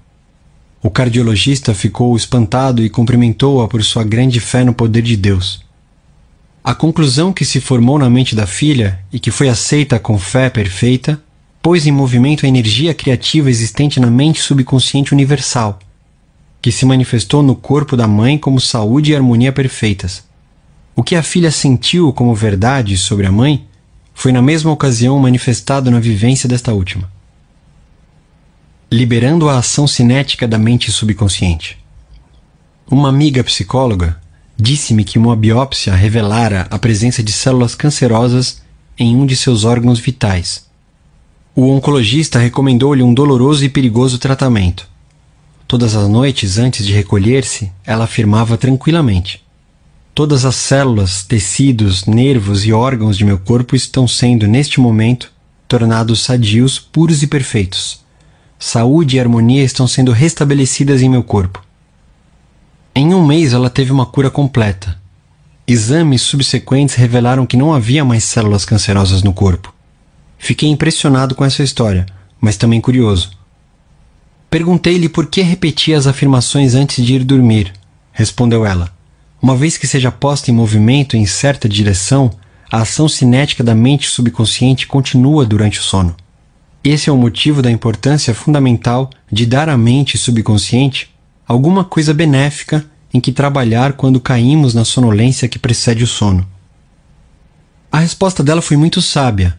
O cardiologista ficou espantado e cumprimentou-a por sua grande fé no poder de Deus. A conclusão que se formou na mente da filha e que foi aceita com fé perfeita pôs em movimento a energia criativa existente na mente subconsciente universal, que se manifestou no corpo da mãe como saúde e harmonia perfeitas. O que a filha sentiu como verdade sobre a mãe foi na mesma ocasião manifestado na vivência desta última, liberando a ação cinética da mente subconsciente. Uma amiga psicóloga disse-me que uma biópsia revelara a presença de células cancerosas em um de seus órgãos vitais o oncologista recomendou-lhe um doloroso e perigoso tratamento. Todas as noites, antes de recolher-se, ela afirmava tranquilamente: Todas as células, tecidos, nervos e órgãos de meu corpo estão sendo, neste momento, tornados sadios, puros e perfeitos. Saúde e harmonia estão sendo restabelecidas em meu corpo. Em um mês, ela teve uma cura completa. Exames subsequentes revelaram que não havia mais células cancerosas no corpo. Fiquei impressionado com essa história, mas também curioso. Perguntei-lhe por que repetia as afirmações antes de ir dormir. Respondeu ela: Uma vez que seja posta em movimento em certa direção, a ação cinética da mente subconsciente continua durante o sono. Esse é o motivo da importância fundamental de dar à mente subconsciente alguma coisa benéfica em que trabalhar quando caímos na sonolência que precede o sono. A resposta dela foi muito sábia,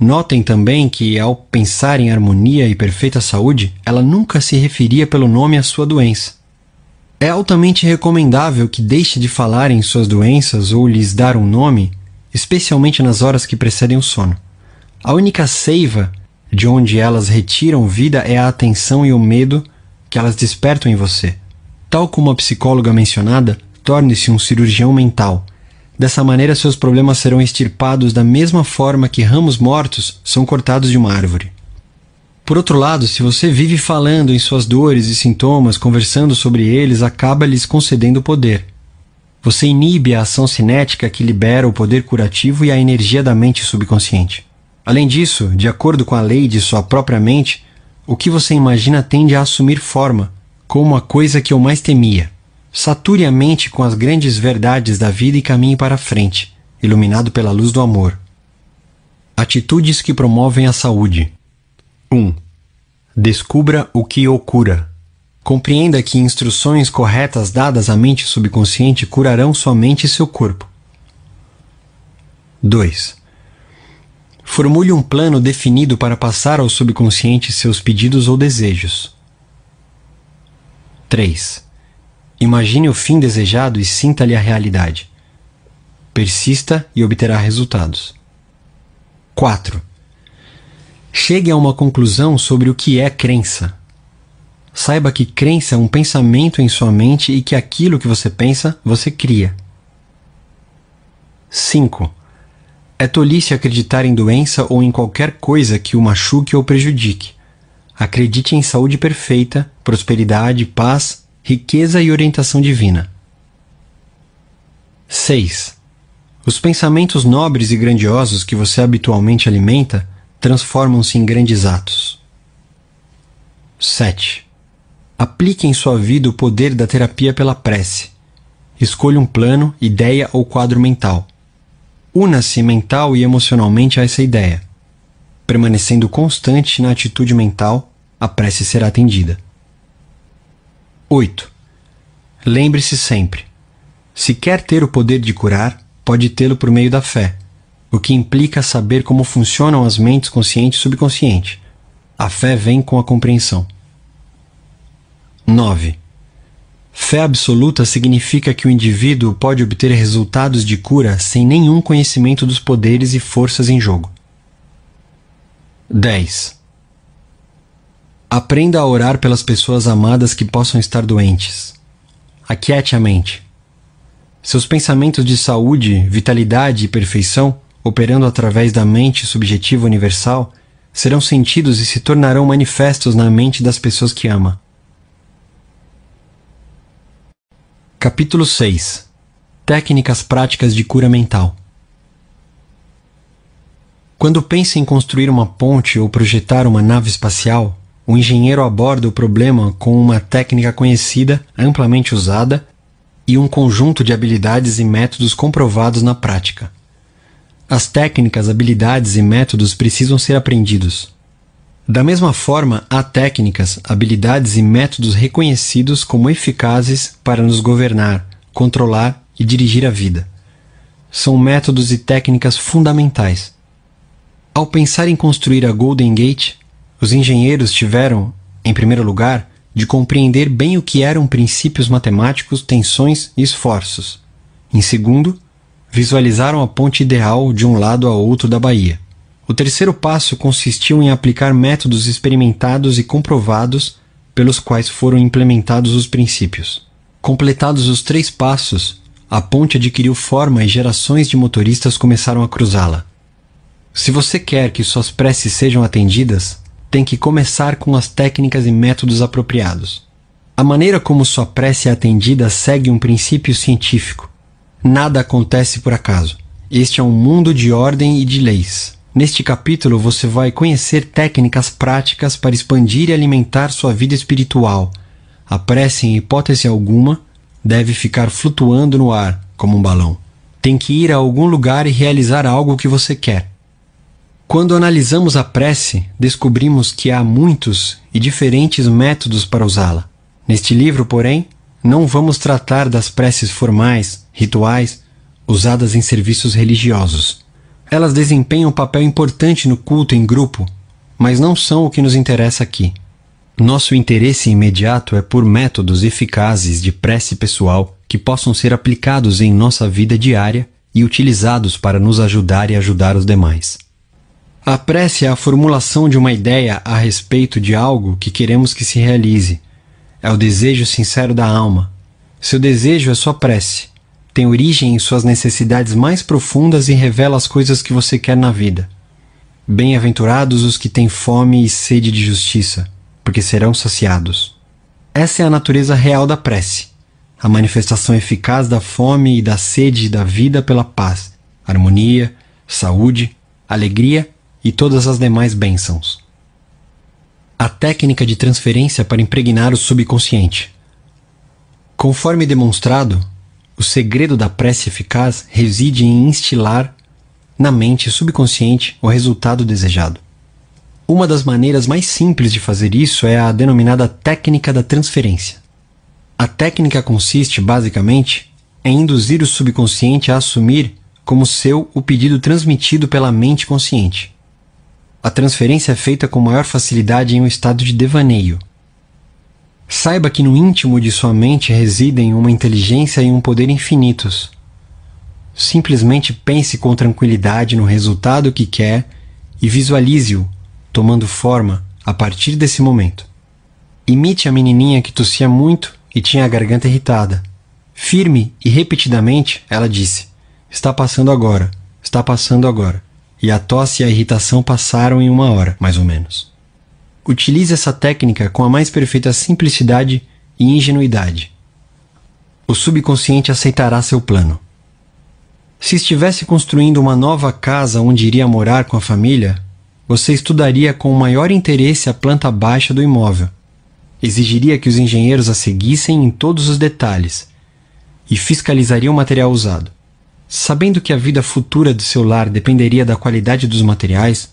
Notem também que, ao pensar em harmonia e perfeita saúde, ela nunca se referia pelo nome à sua doença. É altamente recomendável que deixe de falar em suas doenças ou lhes dar um nome, especialmente nas horas que precedem o sono. A única seiva de onde elas retiram vida é a atenção e o medo que elas despertam em você. Tal como a psicóloga mencionada, torne-se um cirurgião mental Dessa maneira, seus problemas serão extirpados da mesma forma que ramos mortos são cortados de uma árvore. Por outro lado, se você vive falando em suas dores e sintomas, conversando sobre eles, acaba lhes concedendo poder. Você inibe a ação cinética que libera o poder curativo e a energia da mente subconsciente. Além disso, de acordo com a lei de sua própria mente, o que você imagina tende a assumir forma, como a coisa que eu mais temia. Sature a mente com as grandes verdades da vida e caminhe para a frente, iluminado pela luz do amor. Atitudes que promovem a saúde. 1. Um, descubra o que o cura. Compreenda que instruções corretas dadas à mente subconsciente curarão sua mente e seu corpo. 2. Formule um plano definido para passar ao subconsciente seus pedidos ou desejos. 3. Imagine o fim desejado e sinta-lhe a realidade. Persista e obterá resultados. 4. Chegue a uma conclusão sobre o que é crença. Saiba que crença é um pensamento em sua mente e que aquilo que você pensa, você cria. 5. É tolice acreditar em doença ou em qualquer coisa que o machuque ou prejudique. Acredite em saúde perfeita, prosperidade, paz riqueza e orientação divina. 6. Os pensamentos nobres e grandiosos que você habitualmente alimenta transformam-se em grandes atos. 7. Aplique em sua vida o poder da terapia pela prece. Escolha um plano, ideia ou quadro mental. Una-se mental e emocionalmente a essa ideia. Permanecendo constante na atitude mental, a prece será atendida. 8. Lembre-se sempre: se quer ter o poder de curar, pode tê-lo por meio da fé, o que implica saber como funcionam as mentes consciente e subconsciente. A fé vem com a compreensão. 9. Fé absoluta significa que o indivíduo pode obter resultados de cura sem nenhum conhecimento dos poderes e forças em jogo. 10. Aprenda a orar pelas pessoas amadas que possam estar doentes. Aquiete a mente. Seus pensamentos de saúde, vitalidade e perfeição, operando através da mente subjetiva universal, serão sentidos e se tornarão manifestos na mente das pessoas que ama. Capítulo 6 Técnicas práticas de cura mental. Quando pense em construir uma ponte ou projetar uma nave espacial, o engenheiro aborda o problema com uma técnica conhecida, amplamente usada, e um conjunto de habilidades e métodos comprovados na prática. As técnicas, habilidades e métodos precisam ser aprendidos. Da mesma forma, há técnicas, habilidades e métodos reconhecidos como eficazes para nos governar, controlar e dirigir a vida. São métodos e técnicas fundamentais. Ao pensar em construir a Golden Gate, os engenheiros tiveram, em primeiro lugar, de compreender bem o que eram princípios matemáticos, tensões e esforços. Em segundo, visualizaram a ponte ideal de um lado a outro da baía. O terceiro passo consistiu em aplicar métodos experimentados e comprovados pelos quais foram implementados os princípios. Completados os três passos, a ponte adquiriu forma e gerações de motoristas começaram a cruzá-la. Se você quer que suas preces sejam atendidas, tem que começar com as técnicas e métodos apropriados. A maneira como sua prece é atendida segue um princípio científico. Nada acontece por acaso. Este é um mundo de ordem e de leis. Neste capítulo você vai conhecer técnicas práticas para expandir e alimentar sua vida espiritual. A prece, em hipótese alguma, deve ficar flutuando no ar, como um balão. Tem que ir a algum lugar e realizar algo que você quer. Quando analisamos a prece, descobrimos que há muitos e diferentes métodos para usá-la. Neste livro, porém, não vamos tratar das preces formais, rituais, usadas em serviços religiosos. Elas desempenham um papel importante no culto em grupo, mas não são o que nos interessa aqui. Nosso interesse imediato é por métodos eficazes de prece pessoal que possam ser aplicados em nossa vida diária e utilizados para nos ajudar e ajudar os demais. A prece é a formulação de uma ideia a respeito de algo que queremos que se realize. É o desejo sincero da alma. Seu desejo é sua prece. Tem origem em suas necessidades mais profundas e revela as coisas que você quer na vida. Bem-aventurados os que têm fome e sede de justiça, porque serão saciados. Essa é a natureza real da prece, a manifestação eficaz da fome e da sede da vida pela paz, harmonia, saúde, alegria e todas as demais bênçãos. A técnica de transferência para impregnar o subconsciente. Conforme demonstrado, o segredo da prece eficaz reside em instilar na mente subconsciente o resultado desejado. Uma das maneiras mais simples de fazer isso é a denominada técnica da transferência. A técnica consiste, basicamente, em induzir o subconsciente a assumir como seu o pedido transmitido pela mente consciente. A transferência é feita com maior facilidade em um estado de devaneio. Saiba que no íntimo de sua mente residem uma inteligência e um poder infinitos. Simplesmente pense com tranquilidade no resultado que quer e visualize-o, tomando forma a partir desse momento. Imite a menininha que tossia muito e tinha a garganta irritada. Firme e repetidamente, ela disse: Está passando agora, está passando agora e a tosse e a irritação passaram em uma hora, mais ou menos. Utilize essa técnica com a mais perfeita simplicidade e ingenuidade. O subconsciente aceitará seu plano. Se estivesse construindo uma nova casa onde iria morar com a família, você estudaria com o maior interesse a planta baixa do imóvel. Exigiria que os engenheiros a seguissem em todos os detalhes e fiscalizaria o material usado sabendo que a vida futura de seu lar dependeria da qualidade dos materiais,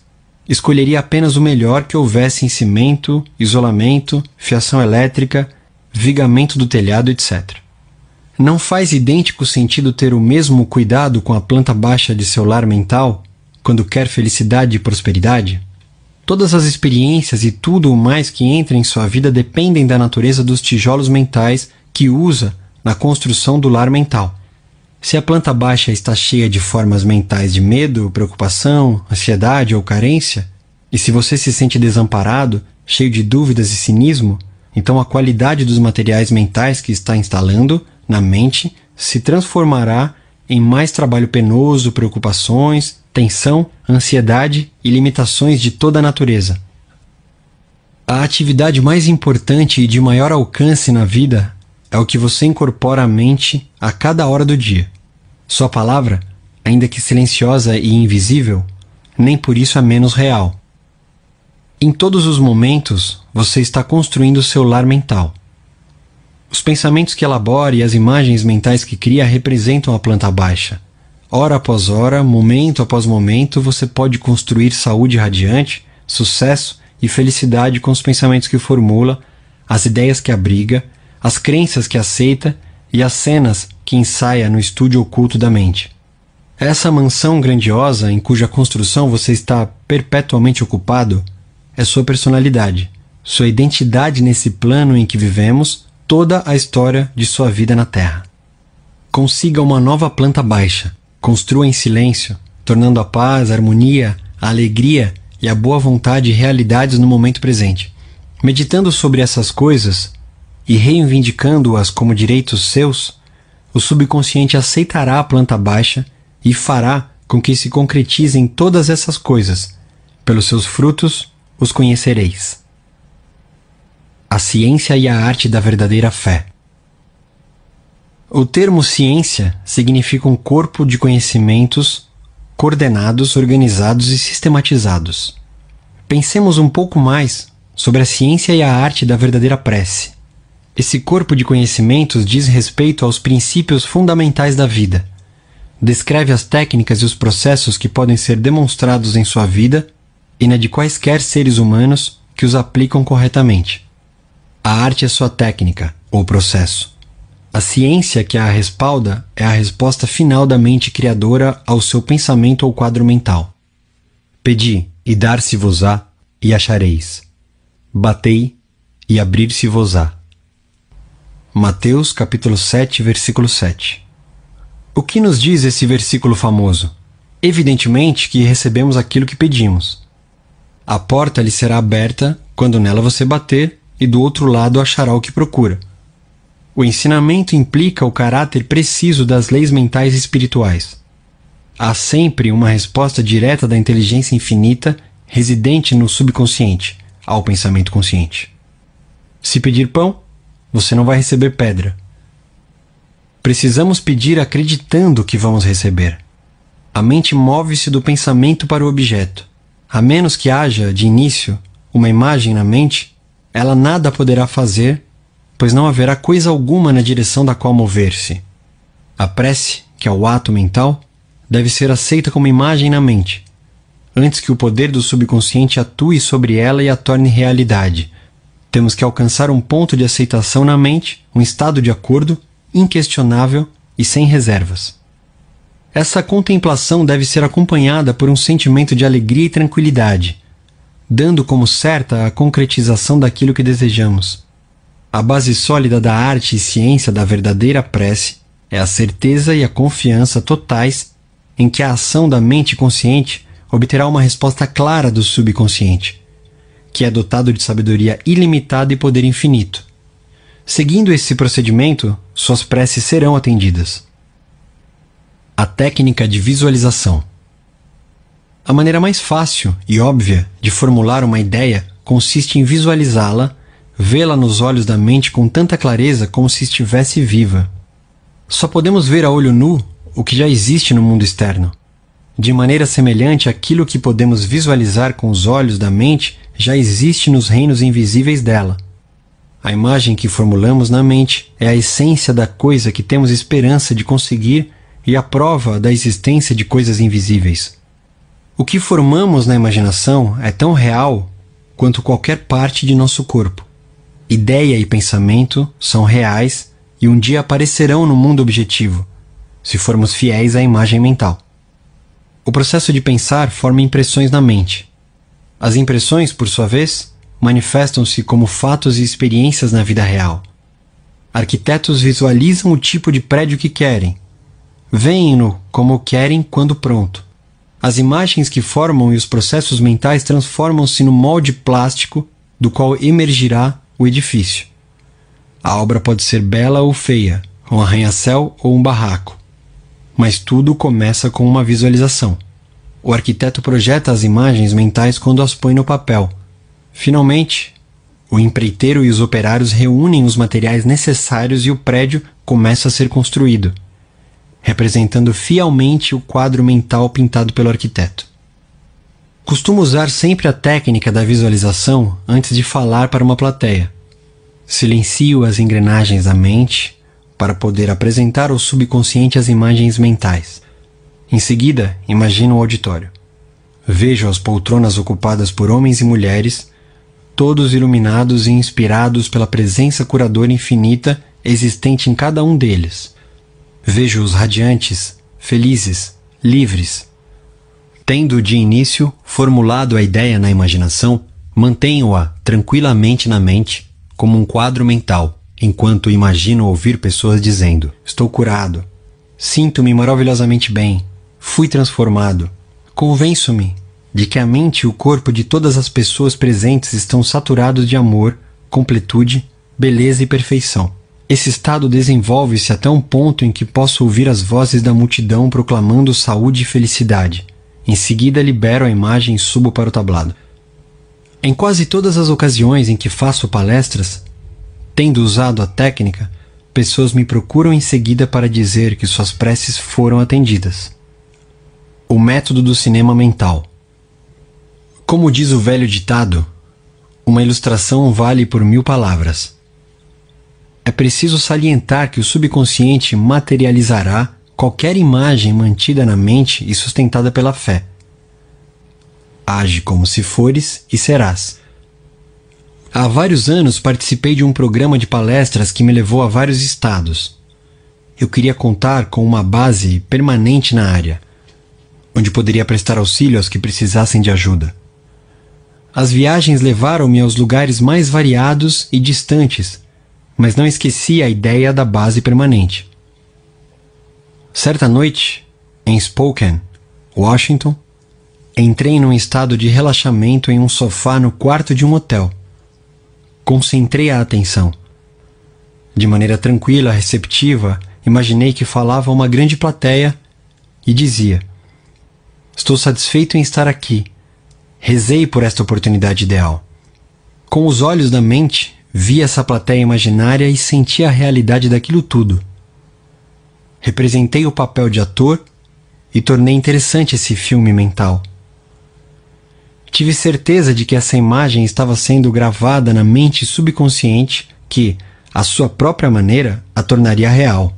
escolheria apenas o melhor que houvesse em cimento, isolamento, fiação elétrica, vigamento do telhado, etc. Não faz idêntico sentido ter o mesmo cuidado com a planta baixa de seu lar mental quando quer felicidade e prosperidade? Todas as experiências e tudo o mais que entra em sua vida dependem da natureza dos tijolos mentais que usa na construção do lar mental. Se a planta baixa está cheia de formas mentais de medo, preocupação, ansiedade ou carência, e se você se sente desamparado, cheio de dúvidas e cinismo, então a qualidade dos materiais mentais que está instalando na mente se transformará em mais trabalho penoso, preocupações, tensão, ansiedade e limitações de toda a natureza. A atividade mais importante e de maior alcance na vida é o que você incorpora à mente a cada hora do dia. Sua palavra, ainda que silenciosa e invisível, nem por isso é menos real. Em todos os momentos, você está construindo seu lar mental. Os pensamentos que elabora e as imagens mentais que cria representam a planta baixa. Hora após hora, momento após momento, você pode construir saúde radiante, sucesso e felicidade com os pensamentos que formula, as ideias que abriga, as crenças que aceita e as cenas que ensaia no estúdio oculto da mente. Essa mansão grandiosa em cuja construção você está perpetuamente ocupado é sua personalidade, sua identidade nesse plano em que vivemos, toda a história de sua vida na Terra. Consiga uma nova planta baixa, construa em silêncio, tornando a paz, a harmonia, a alegria e a boa vontade realidades no momento presente. Meditando sobre essas coisas, e reivindicando-as como direitos seus, o subconsciente aceitará a planta baixa e fará com que se concretizem todas essas coisas. Pelos seus frutos os conhecereis. A ciência e a arte da verdadeira fé. O termo ciência significa um corpo de conhecimentos coordenados, organizados e sistematizados. Pensemos um pouco mais sobre a ciência e a arte da verdadeira prece. Esse corpo de conhecimentos diz respeito aos princípios fundamentais da vida. Descreve as técnicas e os processos que podem ser demonstrados em sua vida e na de quaisquer seres humanos que os aplicam corretamente. A arte é sua técnica, ou processo. A ciência que a respalda é a resposta final da mente criadora ao seu pensamento ou quadro mental. Pedi, e dar-se-vos-á, e achareis. Batei, e abrir-se-vos-á. Mateus capítulo 7, versículo 7. O que nos diz esse versículo famoso? Evidentemente que recebemos aquilo que pedimos. A porta lhe será aberta quando nela você bater, e do outro lado achará o que procura. O ensinamento implica o caráter preciso das leis mentais e espirituais. Há sempre uma resposta direta da inteligência infinita residente no subconsciente ao pensamento consciente. Se pedir pão, você não vai receber pedra. Precisamos pedir acreditando que vamos receber. A mente move-se do pensamento para o objeto. A menos que haja, de início, uma imagem na mente, ela nada poderá fazer, pois não haverá coisa alguma na direção da qual mover-se. A prece, que é o ato mental, deve ser aceita como imagem na mente, antes que o poder do subconsciente atue sobre ela e a torne realidade, temos que alcançar um ponto de aceitação na mente, um estado de acordo, inquestionável e sem reservas. Essa contemplação deve ser acompanhada por um sentimento de alegria e tranquilidade, dando como certa a concretização daquilo que desejamos. A base sólida da arte e ciência da verdadeira prece é a certeza e a confiança totais em que a ação da mente consciente obterá uma resposta clara do subconsciente, que é dotado de sabedoria ilimitada e poder infinito. Seguindo esse procedimento, suas preces serão atendidas. A técnica de visualização. A maneira mais fácil e óbvia de formular uma ideia consiste em visualizá-la, vê-la nos olhos da mente com tanta clareza como se estivesse viva. Só podemos ver a olho nu o que já existe no mundo externo. De maneira semelhante, aquilo que podemos visualizar com os olhos da mente já existe nos reinos invisíveis dela. A imagem que formulamos na mente é a essência da coisa que temos esperança de conseguir e a prova da existência de coisas invisíveis. O que formamos na imaginação é tão real quanto qualquer parte de nosso corpo. Ideia e pensamento são reais e um dia aparecerão no mundo objetivo, se formos fiéis à imagem mental. O processo de pensar forma impressões na mente. As impressões, por sua vez, manifestam-se como fatos e experiências na vida real. Arquitetos visualizam o tipo de prédio que querem. Veem-no como querem quando pronto. As imagens que formam e os processos mentais transformam-se no molde plástico do qual emergirá o edifício. A obra pode ser bela ou feia, um arranha-céu ou um barraco mas tudo começa com uma visualização. O arquiteto projeta as imagens mentais quando as põe no papel. Finalmente, o empreiteiro e os operários reúnem os materiais necessários e o prédio começa a ser construído, representando fielmente o quadro mental pintado pelo arquiteto. Costumo usar sempre a técnica da visualização antes de falar para uma plateia. Silencio as engrenagens da mente, para poder apresentar ao subconsciente as imagens mentais. Em seguida, imagino o auditório. Vejo as poltronas ocupadas por homens e mulheres, todos iluminados e inspirados pela presença curadora infinita existente em cada um deles. Vejo-os radiantes, felizes, livres. Tendo de início formulado a ideia na imaginação, mantenho-a tranquilamente na mente, como um quadro mental, enquanto imagino ouvir pessoas dizendo: Estou curado, sinto-me maravilhosamente bem, fui transformado. Convenço-me de que a mente e o corpo de todas as pessoas presentes estão saturados de amor, completude, beleza e perfeição. Esse estado desenvolve-se até um ponto em que posso ouvir as vozes da multidão proclamando saúde e felicidade. Em seguida, libero a imagem e subo para o tablado. Em quase todas as ocasiões em que faço palestras, Tendo usado a técnica, pessoas me procuram em seguida para dizer que suas preces foram atendidas. O método do cinema mental. Como diz o velho ditado, uma ilustração vale por mil palavras. É preciso salientar que o subconsciente materializará qualquer imagem mantida na mente e sustentada pela fé. Age como se fores e serás. Há vários anos participei de um programa de palestras que me levou a vários estados. Eu queria contar com uma base permanente na área, onde poderia prestar auxílio aos que precisassem de ajuda. As viagens levaram-me aos lugares mais variados e distantes, mas não esqueci a ideia da base permanente. Certa noite, em Spokane, Washington, entrei num estado de relaxamento em um sofá no quarto de um hotel Concentrei a atenção. De maneira tranquila, receptiva, imaginei que falava a uma grande plateia e dizia: Estou satisfeito em estar aqui. Rezei por esta oportunidade ideal. Com os olhos da mente, vi essa plateia imaginária e senti a realidade daquilo tudo. Representei o papel de ator e tornei interessante esse filme mental. Tive certeza de que essa imagem estava sendo gravada na mente subconsciente que, à sua própria maneira, a tornaria real.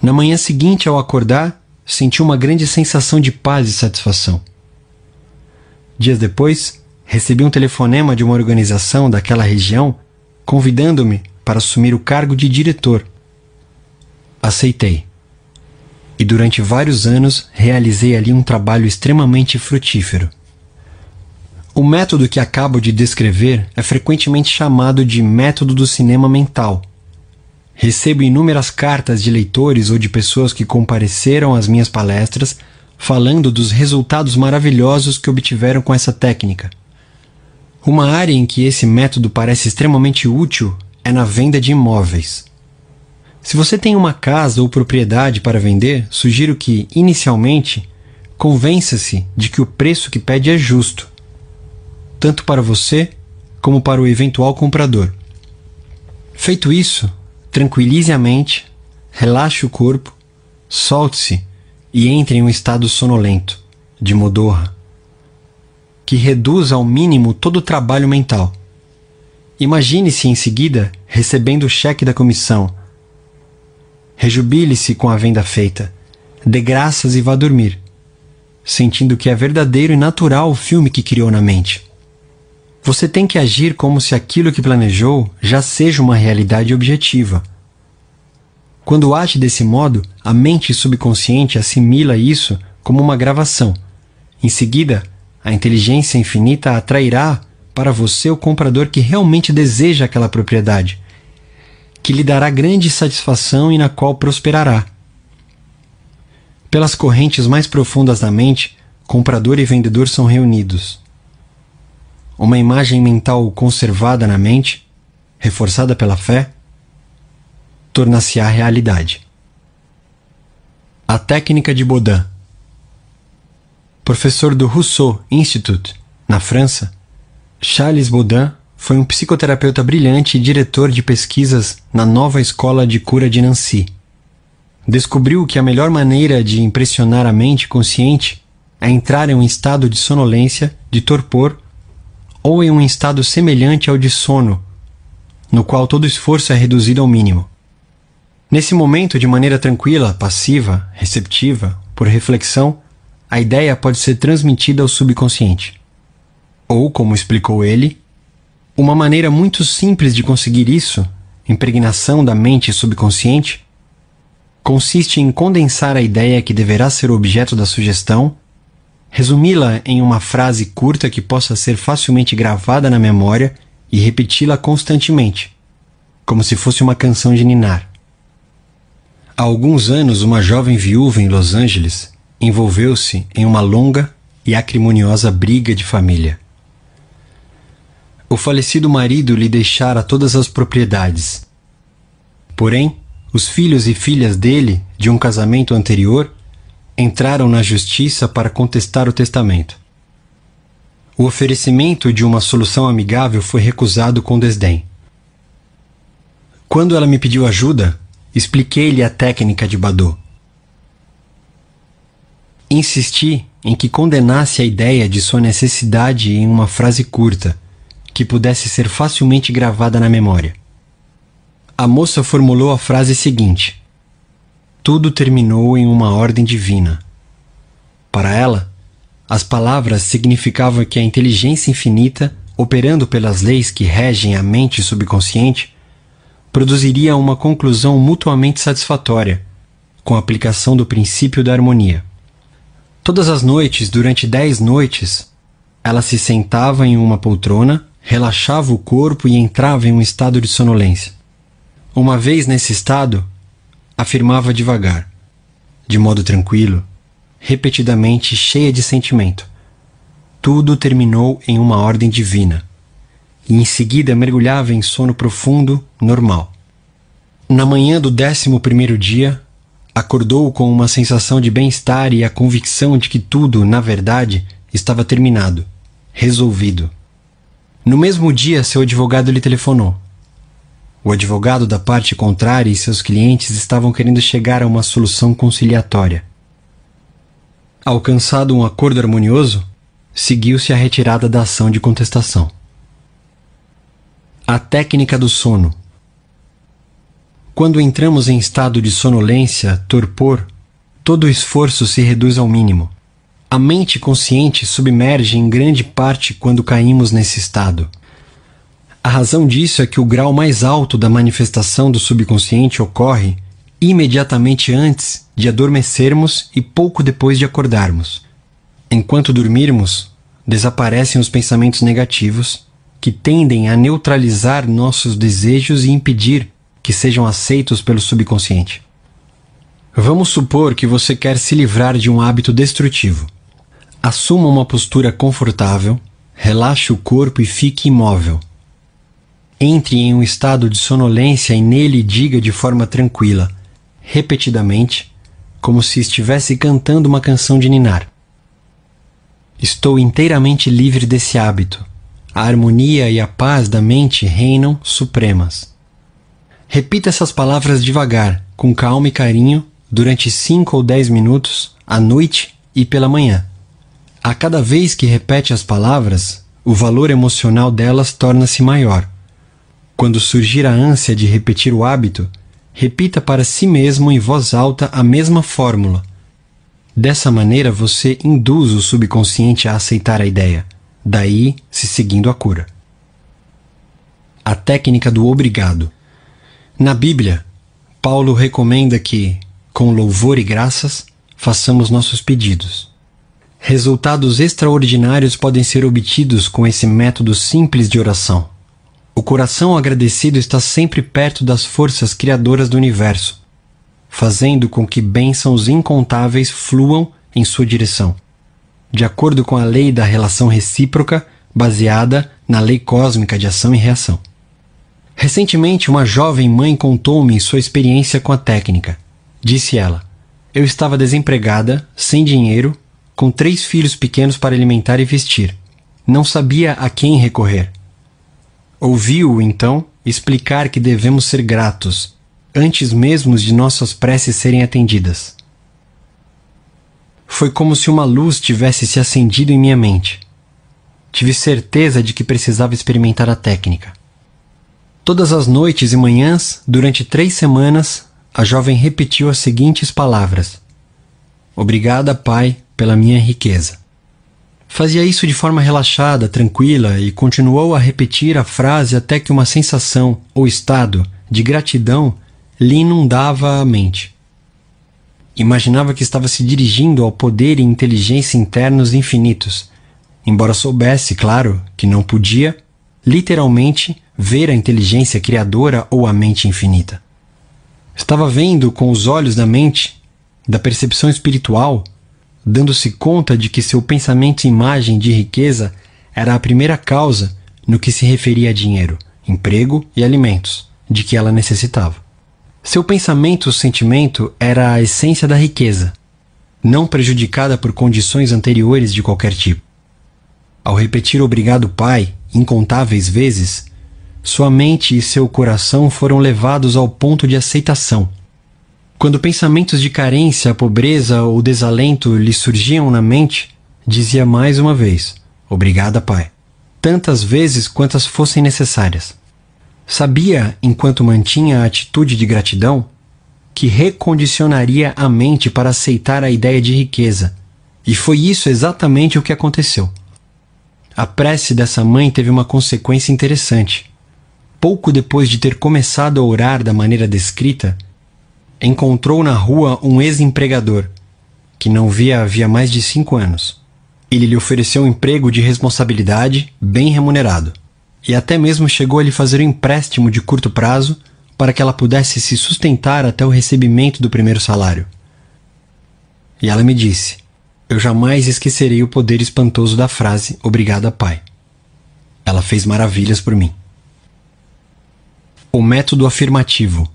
Na manhã seguinte, ao acordar, senti uma grande sensação de paz e satisfação. Dias depois, recebi um telefonema de uma organização daquela região convidando-me para assumir o cargo de diretor. Aceitei e durante vários anos realizei ali um trabalho extremamente frutífero. O método que acabo de descrever é frequentemente chamado de método do cinema mental. Recebo inúmeras cartas de leitores ou de pessoas que compareceram às minhas palestras falando dos resultados maravilhosos que obtiveram com essa técnica. Uma área em que esse método parece extremamente útil é na venda de imóveis. Se você tem uma casa ou propriedade para vender, sugiro que, inicialmente, convença-se de que o preço que pede é justo, tanto para você como para o eventual comprador. Feito isso, tranquilize a mente, relaxe o corpo, solte-se e entre em um estado sonolento, de modorra, que reduz ao mínimo todo o trabalho mental. Imagine-se em seguida recebendo o cheque da comissão Rejubile-se com a venda feita. Dê graças e vá dormir, sentindo que é verdadeiro e natural o filme que criou na mente. Você tem que agir como se aquilo que planejou já seja uma realidade objetiva. Quando age desse modo, a mente subconsciente assimila isso como uma gravação. Em seguida, a inteligência infinita atrairá para você o comprador que realmente deseja aquela propriedade, que lhe dará grande satisfação e na qual prosperará. Pelas correntes mais profundas da mente, comprador e vendedor são reunidos. Uma imagem mental conservada na mente, reforçada pela fé, torna-se a realidade. A técnica de Baudin. Professor do Rousseau Institute, na França, Charles Baudin foi um psicoterapeuta brilhante e diretor de pesquisas na nova escola de cura de Nancy. Descobriu que a melhor maneira de impressionar a mente consciente é entrar em um estado de sonolência, de torpor, ou em um estado semelhante ao de sono, no qual todo esforço é reduzido ao mínimo. Nesse momento, de maneira tranquila, passiva, receptiva, por reflexão, a ideia pode ser transmitida ao subconsciente. Ou, como explicou ele, uma maneira muito simples de conseguir isso, impregnação da mente subconsciente, consiste em condensar a ideia que deverá ser o objeto da sugestão, resumi-la em uma frase curta que possa ser facilmente gravada na memória e repeti-la constantemente, como se fosse uma canção de ninar. Há alguns anos, uma jovem viúva em Los Angeles envolveu-se em uma longa e acrimoniosa briga de família. O falecido marido lhe deixara todas as propriedades. Porém, os filhos e filhas dele, de um casamento anterior, entraram na justiça para contestar o testamento. O oferecimento de uma solução amigável foi recusado com desdém. Quando ela me pediu ajuda, expliquei-lhe a técnica de badou. Insisti em que condenasse a ideia de sua necessidade em uma frase curta, que pudesse ser facilmente gravada na memória. A moça formulou a frase seguinte: Tudo terminou em uma ordem divina. Para ela, as palavras significavam que a inteligência infinita, operando pelas leis que regem a mente subconsciente, produziria uma conclusão mutuamente satisfatória, com a aplicação do princípio da harmonia. Todas as noites, durante dez noites, ela se sentava em uma poltrona relaxava o corpo e entrava em um estado de sonolência. Uma vez nesse estado, afirmava devagar, de modo tranquilo, repetidamente cheia de sentimento. Tudo terminou em uma ordem divina. E em seguida mergulhava em sono profundo, normal. Na manhã do décimo primeiro dia, acordou com uma sensação de bem-estar e a convicção de que tudo, na verdade, estava terminado, resolvido. No mesmo dia, seu advogado lhe telefonou. O advogado da parte contrária e seus clientes estavam querendo chegar a uma solução conciliatória. Alcançado um acordo harmonioso, seguiu-se a retirada da ação de contestação. A técnica do sono. Quando entramos em estado de sonolência, torpor, todo esforço se reduz ao mínimo. A mente consciente submerge em grande parte quando caímos nesse estado. A razão disso é que o grau mais alto da manifestação do subconsciente ocorre imediatamente antes de adormecermos e pouco depois de acordarmos. Enquanto dormirmos, desaparecem os pensamentos negativos, que tendem a neutralizar nossos desejos e impedir que sejam aceitos pelo subconsciente. Vamos supor que você quer se livrar de um hábito destrutivo. Assuma uma postura confortável, relaxe o corpo e fique imóvel. Entre em um estado de sonolência e nele diga de forma tranquila, repetidamente, como se estivesse cantando uma canção de ninar. Estou inteiramente livre desse hábito. A harmonia e a paz da mente reinam supremas. Repita essas palavras devagar, com calma e carinho, durante 5 ou 10 minutos, à noite e pela manhã. A cada vez que repete as palavras, o valor emocional delas torna-se maior. Quando surgir a ânsia de repetir o hábito, repita para si mesmo em voz alta a mesma fórmula. Dessa maneira você induz o subconsciente a aceitar a ideia, daí se seguindo a cura. A técnica do obrigado. Na Bíblia, Paulo recomenda que, com louvor e graças, façamos nossos pedidos. Resultados extraordinários podem ser obtidos com esse método simples de oração. O coração agradecido está sempre perto das forças criadoras do universo, fazendo com que bênçãos incontáveis fluam em sua direção, de acordo com a lei da relação recíproca baseada na lei cósmica de ação e reação. Recentemente, uma jovem mãe contou-me sua experiência com a técnica. Disse ela: Eu estava desempregada, sem dinheiro com três filhos pequenos para alimentar e vestir. Não sabia a quem recorrer. Ouviu-o, então, explicar que devemos ser gratos, antes mesmo de nossas preces serem atendidas. Foi como se uma luz tivesse se acendido em minha mente. Tive certeza de que precisava experimentar a técnica. Todas as noites e manhãs, durante três semanas, a jovem repetiu as seguintes palavras: Obrigada, Pai, pela minha riqueza. Fazia isso de forma relaxada, tranquila e continuou a repetir a frase até que uma sensação ou estado de gratidão lhe inundava a mente. Imaginava que estava se dirigindo ao poder e inteligência internos infinitos, embora soubesse, claro, que não podia, literalmente, ver a inteligência criadora ou a mente infinita. Estava vendo com os olhos da mente, da percepção espiritual, dando-se conta de que seu pensamento e imagem de riqueza era a primeira causa no que se referia a dinheiro, emprego e alimentos, de que ela necessitava. Seu pensamento, sentimento, era a essência da riqueza, não prejudicada por condições anteriores de qualquer tipo. Ao repetir obrigado, Pai, incontáveis vezes, sua mente e seu coração foram levados ao ponto de aceitação, quando pensamentos de carência, pobreza ou desalento lhe surgiam na mente, dizia mais uma vez: Obrigada, Pai, tantas vezes quantas fossem necessárias. Sabia, enquanto mantinha a atitude de gratidão, que recondicionaria a mente para aceitar a ideia de riqueza. E foi isso exatamente o que aconteceu. A prece dessa mãe teve uma consequência interessante. Pouco depois de ter começado a orar da maneira descrita, encontrou na rua um ex-empregador, que não via havia mais de cinco anos. Ele lhe ofereceu um emprego de responsabilidade bem remunerado, e até mesmo chegou a lhe fazer um empréstimo de curto prazo para que ela pudesse se sustentar até o recebimento do primeiro salário. E ela me disse: Eu jamais esquecerei o poder espantoso da frase Obrigada, Pai. Ela fez maravilhas por mim. O método afirmativo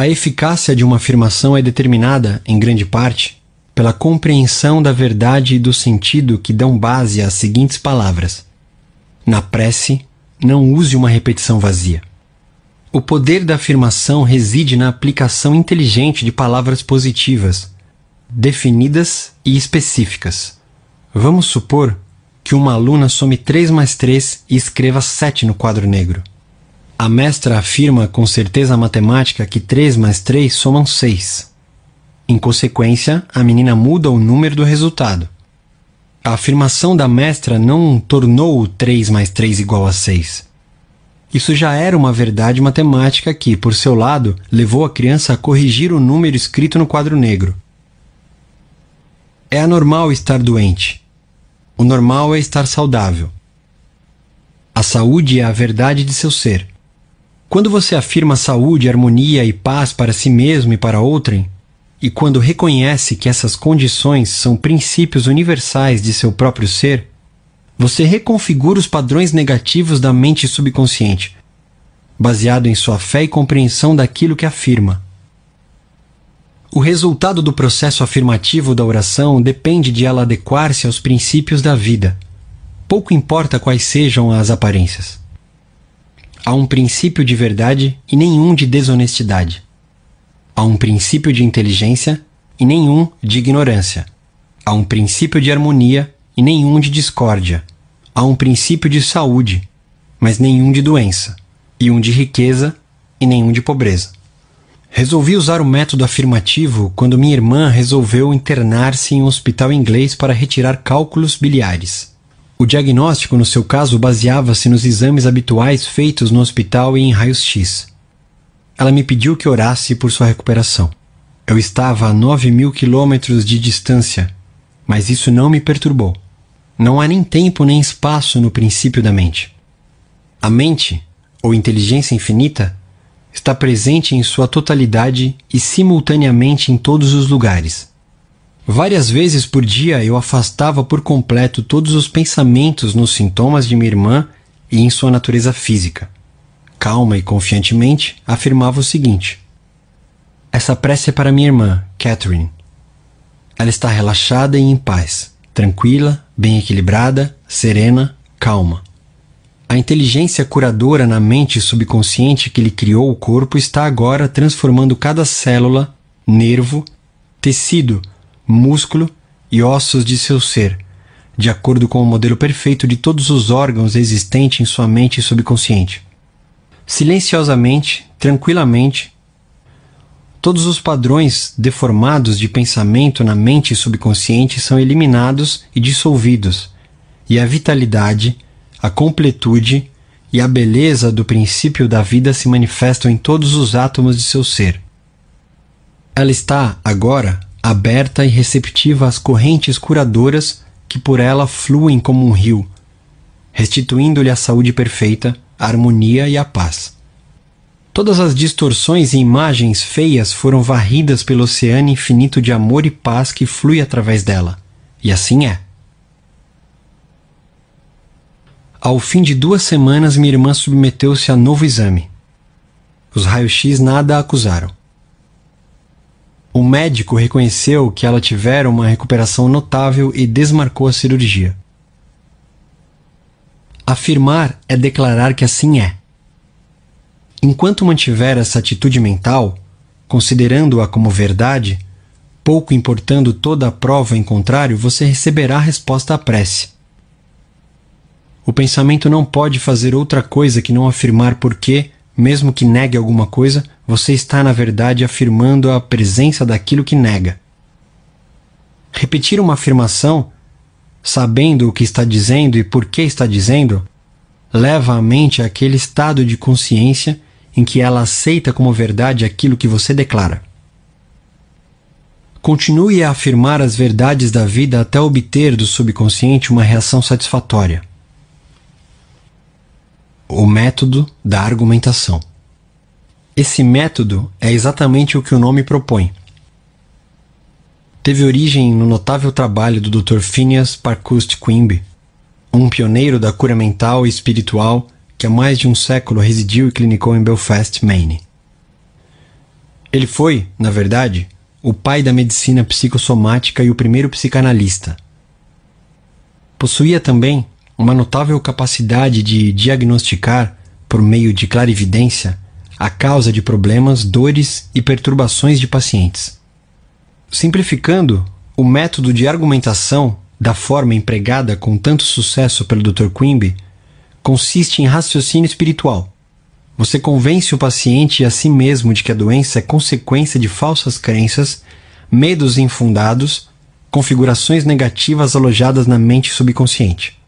a eficácia de uma afirmação é determinada, em grande parte, pela compreensão da verdade e do sentido que dão base às seguintes palavras: Na prece, não use uma repetição vazia. O poder da afirmação reside na aplicação inteligente de palavras positivas, definidas e específicas. Vamos supor que uma aluna some 3 mais 3 e escreva 7 no quadro negro. A mestra afirma com certeza matemática que 3 mais 3 somam 6. Em consequência, a menina muda o número do resultado. A afirmação da mestra não tornou o 3 mais 3 igual a 6. Isso já era uma verdade matemática que, por seu lado, levou a criança a corrigir o número escrito no quadro negro. É anormal estar doente. O normal é estar saudável. A saúde é a verdade de seu ser. Quando você afirma saúde, harmonia e paz para si mesmo e para outrem, e quando reconhece que essas condições são princípios universais de seu próprio ser, você reconfigura os padrões negativos da mente subconsciente, baseado em sua fé e compreensão daquilo que afirma. O resultado do processo afirmativo da oração depende de ela adequar-se aos princípios da vida. Pouco importa quais sejam as aparências. Há um princípio de verdade e nenhum de desonestidade. Há um princípio de inteligência e nenhum de ignorância. Há um princípio de harmonia e nenhum de discórdia. Há um princípio de saúde, mas nenhum de doença, e um de riqueza e nenhum de pobreza. Resolvi usar o método afirmativo quando minha irmã resolveu internar-se em um hospital inglês para retirar cálculos biliares. O diagnóstico, no seu caso, baseava-se nos exames habituais feitos no hospital e em raios-x. Ela me pediu que orasse por sua recuperação. Eu estava a 9 mil quilômetros de distância, mas isso não me perturbou. Não há nem tempo nem espaço no princípio da mente. A mente, ou inteligência infinita, está presente em sua totalidade e simultaneamente em todos os lugares. Várias vezes por dia eu afastava por completo todos os pensamentos nos sintomas de minha irmã e em sua natureza física. Calma e confiantemente, afirmava o seguinte: Essa prece é para minha irmã, Catherine. Ela está relaxada e em paz, tranquila, bem equilibrada, serena, calma. A inteligência curadora na mente subconsciente que lhe criou o corpo está agora transformando cada célula, nervo, tecido, músculo e ossos de seu ser, de acordo com o modelo perfeito de todos os órgãos existentes em sua mente subconsciente. Silenciosamente, tranquilamente, todos os padrões deformados de pensamento na mente subconsciente são eliminados e dissolvidos, e a vitalidade, a completude e a beleza do princípio da vida se manifestam em todos os átomos de seu ser. Ela está, agora, aberta e receptiva às correntes curadoras que por ela fluem como um rio, restituindo-lhe a saúde perfeita, a harmonia e a paz. Todas as distorções e imagens feias foram varridas pelo oceano infinito de amor e paz que flui através dela. E assim é. Ao fim de duas semanas, minha irmã submeteu-se a novo exame. Os raios-x nada a acusaram. O médico reconheceu que ela tivera uma recuperação notável e desmarcou a cirurgia. Afirmar é declarar que assim é. Enquanto mantiver essa atitude mental, considerando-a como verdade, pouco importando toda a prova em contrário, você receberá a resposta à prece. O pensamento não pode fazer outra coisa que não afirmar porque, mesmo que negue alguma coisa, você está, na verdade, afirmando a presença daquilo que nega. Repetir uma afirmação, sabendo o que está dizendo e por que está dizendo, leva a mente àquele estado de consciência em que ela aceita como verdade aquilo que você declara. Continue a afirmar as verdades da vida até obter do subconsciente uma reação satisfatória. O método da argumentação. Esse método é exatamente o que o nome propõe. Teve origem no notável trabalho do Dr. Phineas Parkhurst Quimby, um pioneiro da cura mental e espiritual que há mais de um século residiu e clinicou em Belfast, Maine. Ele foi, na verdade, o pai da medicina psicossomática e o primeiro psicanalista. Possuía também uma notável capacidade de diagnosticar, por meio de clarividência, a causa de problemas, dores e perturbações de pacientes. Simplificando, o método de argumentação, da forma empregada com tanto sucesso pelo Dr. Quimby, consiste em raciocínio espiritual. Você convence o paciente e a si mesmo de que a doença é consequência de falsas crenças, medos infundados, configurações negativas alojadas na mente subconsciente.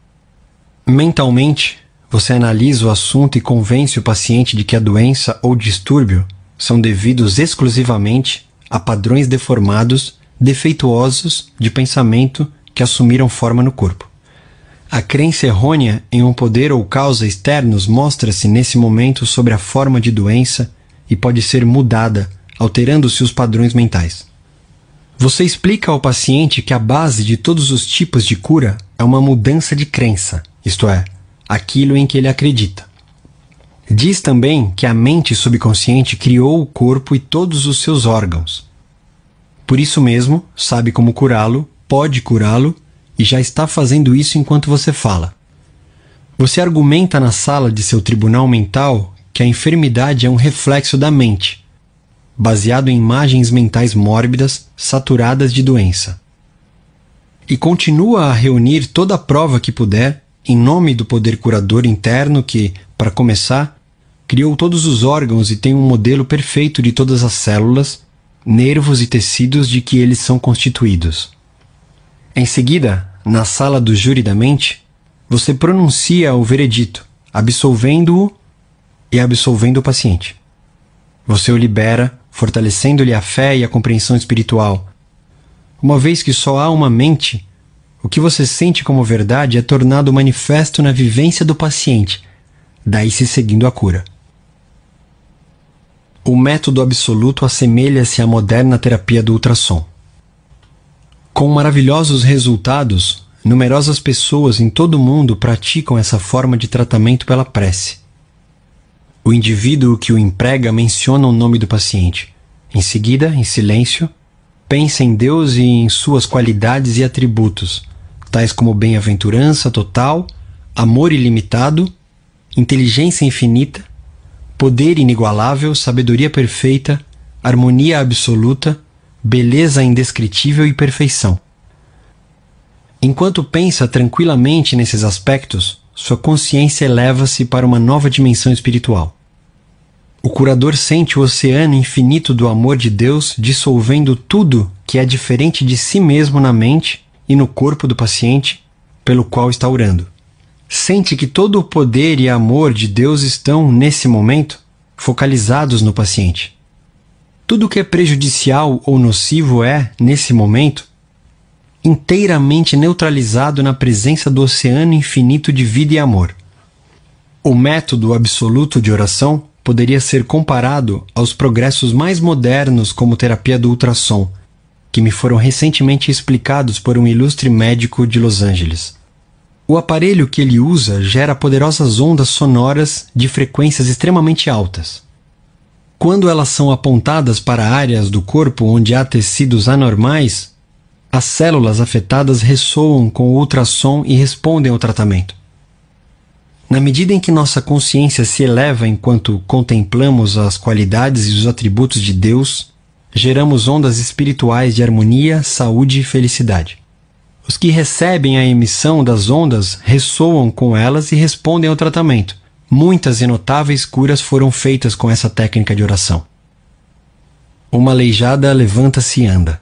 Mentalmente, você analisa o assunto e convence o paciente de que a doença ou distúrbio são devidos exclusivamente a padrões deformados, defeituosos de pensamento que assumiram forma no corpo. A crença errônea em um poder ou causa externos mostra-se nesse momento sobre a forma de doença e pode ser mudada, alterando-se os padrões mentais. Você explica ao paciente que a base de todos os tipos de cura é uma mudança de crença, isto é, aquilo em que ele acredita. Diz também que a mente subconsciente criou o corpo e todos os seus órgãos. Por isso mesmo, sabe como curá-lo, pode curá-lo e já está fazendo isso enquanto você fala. Você argumenta na sala de seu tribunal mental que a enfermidade é um reflexo da mente, baseado em imagens mentais mórbidas, saturadas de doença. E continua a reunir toda a prova que puder em nome do poder curador interno que, para começar, criou todos os órgãos e tem um modelo perfeito de todas as células, nervos e tecidos de que eles são constituídos. Em seguida, na sala do júri da mente, você pronuncia o veredito, absolvendo-o e absolvendo o paciente. Você o libera, fortalecendo-lhe a fé e a compreensão espiritual. Uma vez que só há uma mente, o que você sente como verdade é tornado manifesto na vivência do paciente, daí se seguindo a cura. O método absoluto assemelha-se à moderna terapia do ultrassom. Com maravilhosos resultados, numerosas pessoas em todo o mundo praticam essa forma de tratamento pela prece. O indivíduo que o emprega menciona o nome do paciente. Em seguida, em silêncio, pensa em Deus e em suas qualidades e atributos, tais como bem-aventurança total, amor ilimitado, inteligência infinita, poder inigualável, sabedoria perfeita, harmonia absoluta, beleza indescritível e perfeição. Enquanto pensa tranquilamente nesses aspectos, sua consciência eleva-se para uma nova dimensão espiritual. O curador sente o oceano infinito do amor de Deus dissolvendo tudo que é diferente de si mesmo na mente e no corpo do paciente pelo qual está orando. Sente que todo o poder e amor de Deus estão, nesse momento, focalizados no paciente. Tudo que é prejudicial ou nocivo é, nesse momento, inteiramente neutralizado na presença do oceano infinito de vida e amor. O método absoluto de oração poderia ser comparado aos progressos mais modernos como terapia do ultrassom, que me foram recentemente explicados por um ilustre médico de Los Angeles. O aparelho que ele usa gera poderosas ondas sonoras de frequências extremamente altas. Quando elas são apontadas para áreas do corpo onde há tecidos anormais, as células afetadas ressoam com o ultrassom e respondem ao tratamento. Na medida em que nossa consciência se eleva enquanto contemplamos as qualidades e os atributos de Deus, geramos ondas espirituais de harmonia, saúde e felicidade. Os que recebem a emissão das ondas ressoam com elas e respondem ao tratamento. Muitas e notáveis curas foram feitas com essa técnica de oração. Uma aleijada levanta-se e anda.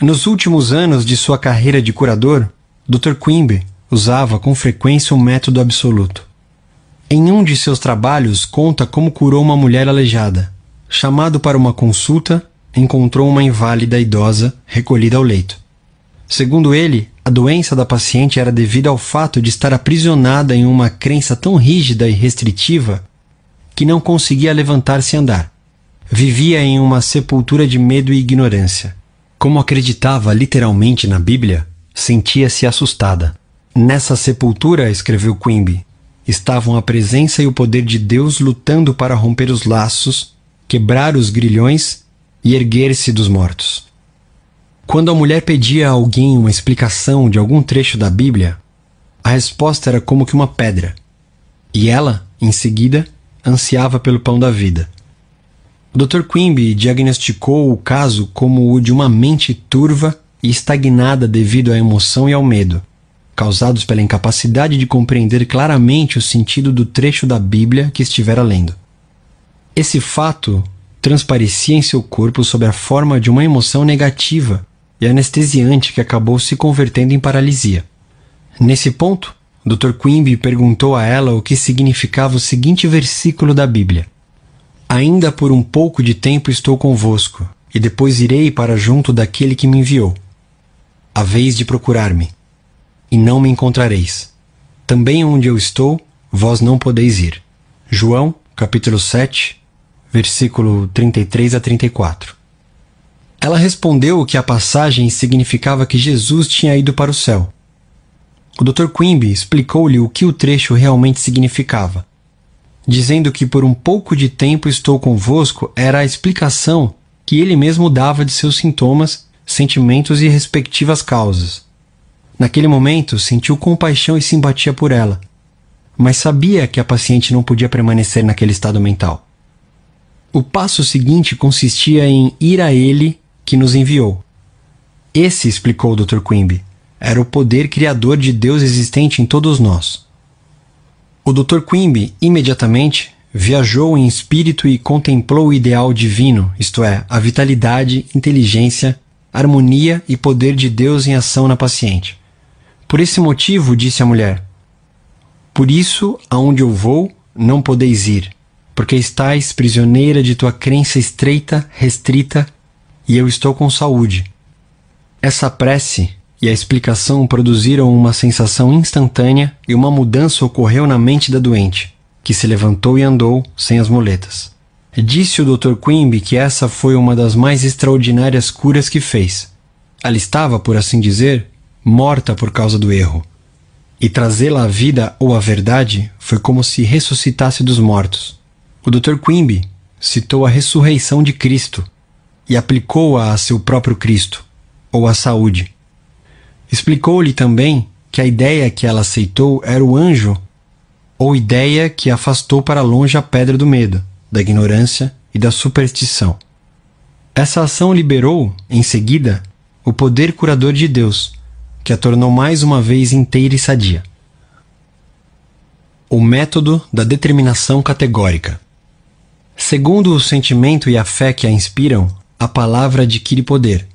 Nos últimos anos de sua carreira de curador, Dr. Quimby usava com frequência o um método absoluto. Em um de seus trabalhos, conta como curou uma mulher aleijada, chamado para uma consulta, encontrou uma inválida idosa recolhida ao leito. Segundo ele, a doença da paciente era devida ao fato de estar aprisionada em uma crença tão rígida e restritiva que não conseguia levantar-se e andar. Vivia em uma sepultura de medo e ignorância. Como acreditava literalmente na Bíblia, sentia-se assustada. Nessa sepultura, escreveu Quimby, estavam a presença e o poder de Deus lutando para romper os laços quebrar os grilhões e erguer-se dos mortos. Quando a mulher pedia a alguém uma explicação de algum trecho da Bíblia, a resposta era como que uma pedra. E ela, em seguida, ansiava pelo pão da vida. O Dr. Quimby diagnosticou o caso como o de uma mente turva e estagnada devido à emoção e ao medo, causados pela incapacidade de compreender claramente o sentido do trecho da Bíblia que estivera lendo. Esse fato transparecia em seu corpo sob a forma de uma emoção negativa e anestesiante que acabou se convertendo em paralisia. Nesse ponto, Dr. Quimby perguntou a ela o que significava o seguinte versículo da Bíblia: Ainda por um pouco de tempo estou convosco, e depois irei para junto daquele que me enviou. A vez de procurar-me, e não me encontrareis. Também onde eu estou, vós não podeis ir. João, capítulo 7, versículo 33 a 34. Ela respondeu que a passagem significava que Jesus tinha ido para o céu. O Dr. Quimby explicou-lhe o que o trecho realmente significava, dizendo que por um pouco de tempo estou convosco era a explicação que ele mesmo dava de seus sintomas, sentimentos e respectivas causas. Naquele momento, sentiu compaixão e simpatia por ela, mas sabia que a paciente não podia permanecer naquele estado mental. O passo seguinte consistia em ir a ele que nos enviou. Esse, explicou o Dr. Quimby, era o poder criador de Deus existente em todos nós. O Dr. Quimby, imediatamente, viajou em espírito e contemplou o ideal divino, isto é, a vitalidade, inteligência, harmonia e poder de Deus em ação na paciente. Por esse motivo, disse a mulher, por isso, aonde eu vou, não podeis ir porque estás prisioneira de tua crença estreita, restrita, e eu estou com saúde. Essa prece e a explicação produziram uma sensação instantânea e uma mudança ocorreu na mente da doente, que se levantou e andou sem as muletas. Disse o Dr. Quimby que essa foi uma das mais extraordinárias curas que fez. Ela estava, por assim dizer, morta por causa do erro. E trazê-la à vida ou à verdade foi como se ressuscitasse dos mortos. O Dr. Quimby citou a ressurreição de Cristo e aplicou-a a seu próprio Cristo, ou à saúde. Explicou-lhe também que a ideia que ela aceitou era o anjo, ou ideia que afastou para longe a pedra do medo, da ignorância e da superstição. Essa ação liberou, em seguida, o poder curador de Deus, que a tornou mais uma vez inteira e sadia. O método da determinação categórica. Segundo o sentimento e a fé que a inspiram, a palavra adquire poder.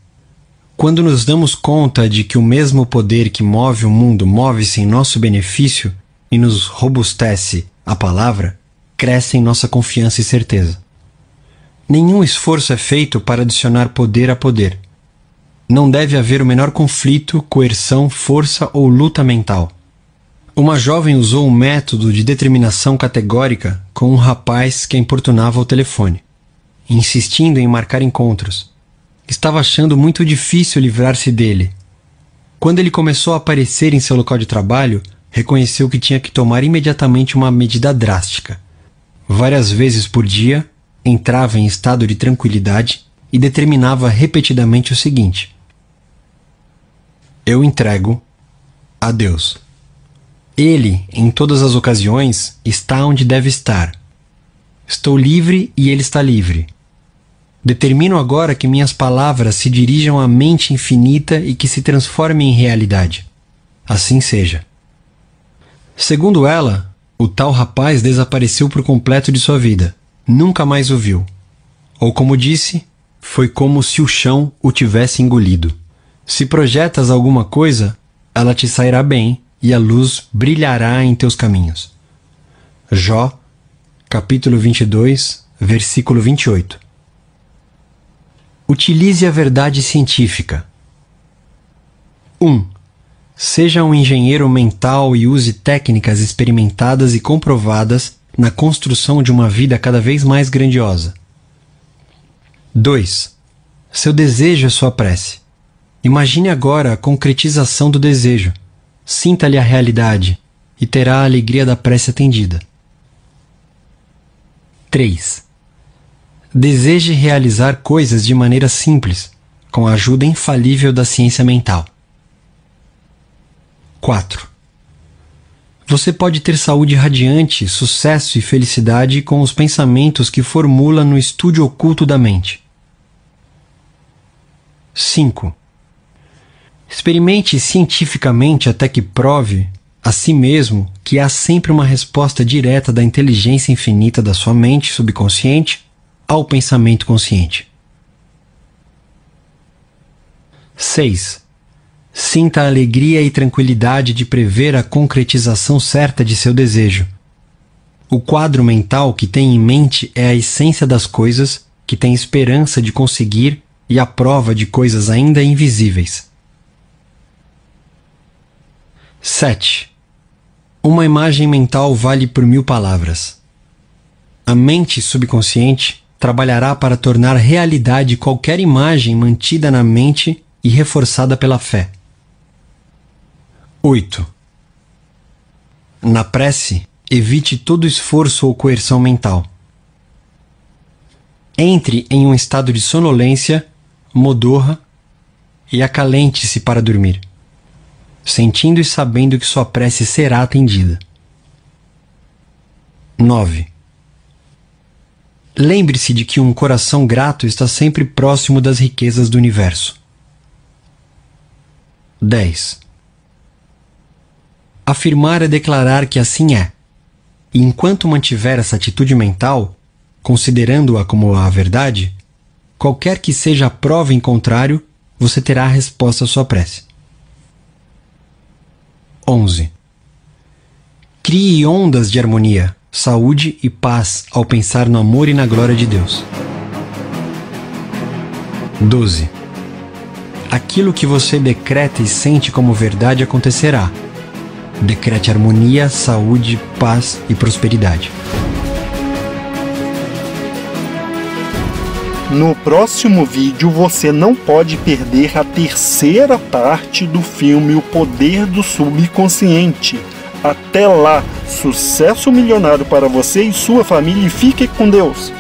Quando nos damos conta de que o mesmo poder que move o mundo move-se em nosso benefício e nos robustece a palavra, cresce em nossa confiança e certeza. Nenhum esforço é feito para adicionar poder a poder. Não deve haver o menor conflito, coerção, força ou luta mental. Uma jovem usou um método de determinação categórica com um rapaz que a importunava ao telefone, insistindo em marcar encontros. Estava achando muito difícil livrar-se dele. Quando ele começou a aparecer em seu local de trabalho, reconheceu que tinha que tomar imediatamente uma medida drástica. Várias vezes por dia, entrava em estado de tranquilidade e determinava repetidamente o seguinte: Eu entrego a Deus. Ele, em todas as ocasiões, está onde deve estar. Estou livre e ele está livre. Determino agora que minhas palavras se dirijam à mente infinita e que se transformem em realidade. Assim seja. Segundo ela, o tal rapaz desapareceu por completo de sua vida. Nunca mais o viu. Ou como disse, foi como se o chão o tivesse engolido. Se projetas alguma coisa, ela te sairá bem, e a luz brilhará em teus caminhos. Jó, capítulo 22, versículo 28. Utilize a verdade científica. 1. Um, seja um engenheiro mental e use técnicas experimentadas e comprovadas na construção de uma vida cada vez mais grandiosa. 2. Seu desejo é sua prece. Imagine agora a concretização do desejo sinta-lhe a realidade e terá a alegria da prece atendida. 3. Deseje realizar coisas de maneira simples, com a ajuda infalível da ciência mental. 4. Você pode ter saúde radiante, sucesso e felicidade com os pensamentos que formula no estúdio oculto da mente. 5. Experimente cientificamente até que prove a si mesmo que há sempre uma resposta direta da inteligência infinita da sua mente subconsciente ao pensamento consciente. 6. Sinta a alegria e tranquilidade de prever a concretização certa de seu desejo. O quadro mental que tem em mente é a essência das coisas que tem esperança de conseguir e a prova de coisas ainda invisíveis. 7. Uma imagem mental vale por mil palavras. A mente subconsciente trabalhará para tornar realidade qualquer imagem mantida na mente e reforçada pela fé. 8. Na prece, evite todo esforço ou coerção mental. Entre em um estado de sonolência, modorra e acalente-se para dormir sentindo e sabendo que sua prece será atendida. 9. Lembre-se de que um coração grato está sempre próximo das riquezas do universo. 10. Afirmar é declarar que assim é. E enquanto mantiver essa atitude mental, considerando-a como a verdade, qualquer que seja a prova em contrário, você terá a resposta à sua prece. 11. Crie ondas de harmonia, saúde e paz ao pensar no amor e na glória de Deus. 12. Aquilo que você decreta e sente como verdade acontecerá. Decrete harmonia, saúde, paz e prosperidade. No próximo vídeo você não pode perder a terceira parte do filme O Poder do Subconsciente. Até lá, sucesso milionário para você e sua família e fique com Deus!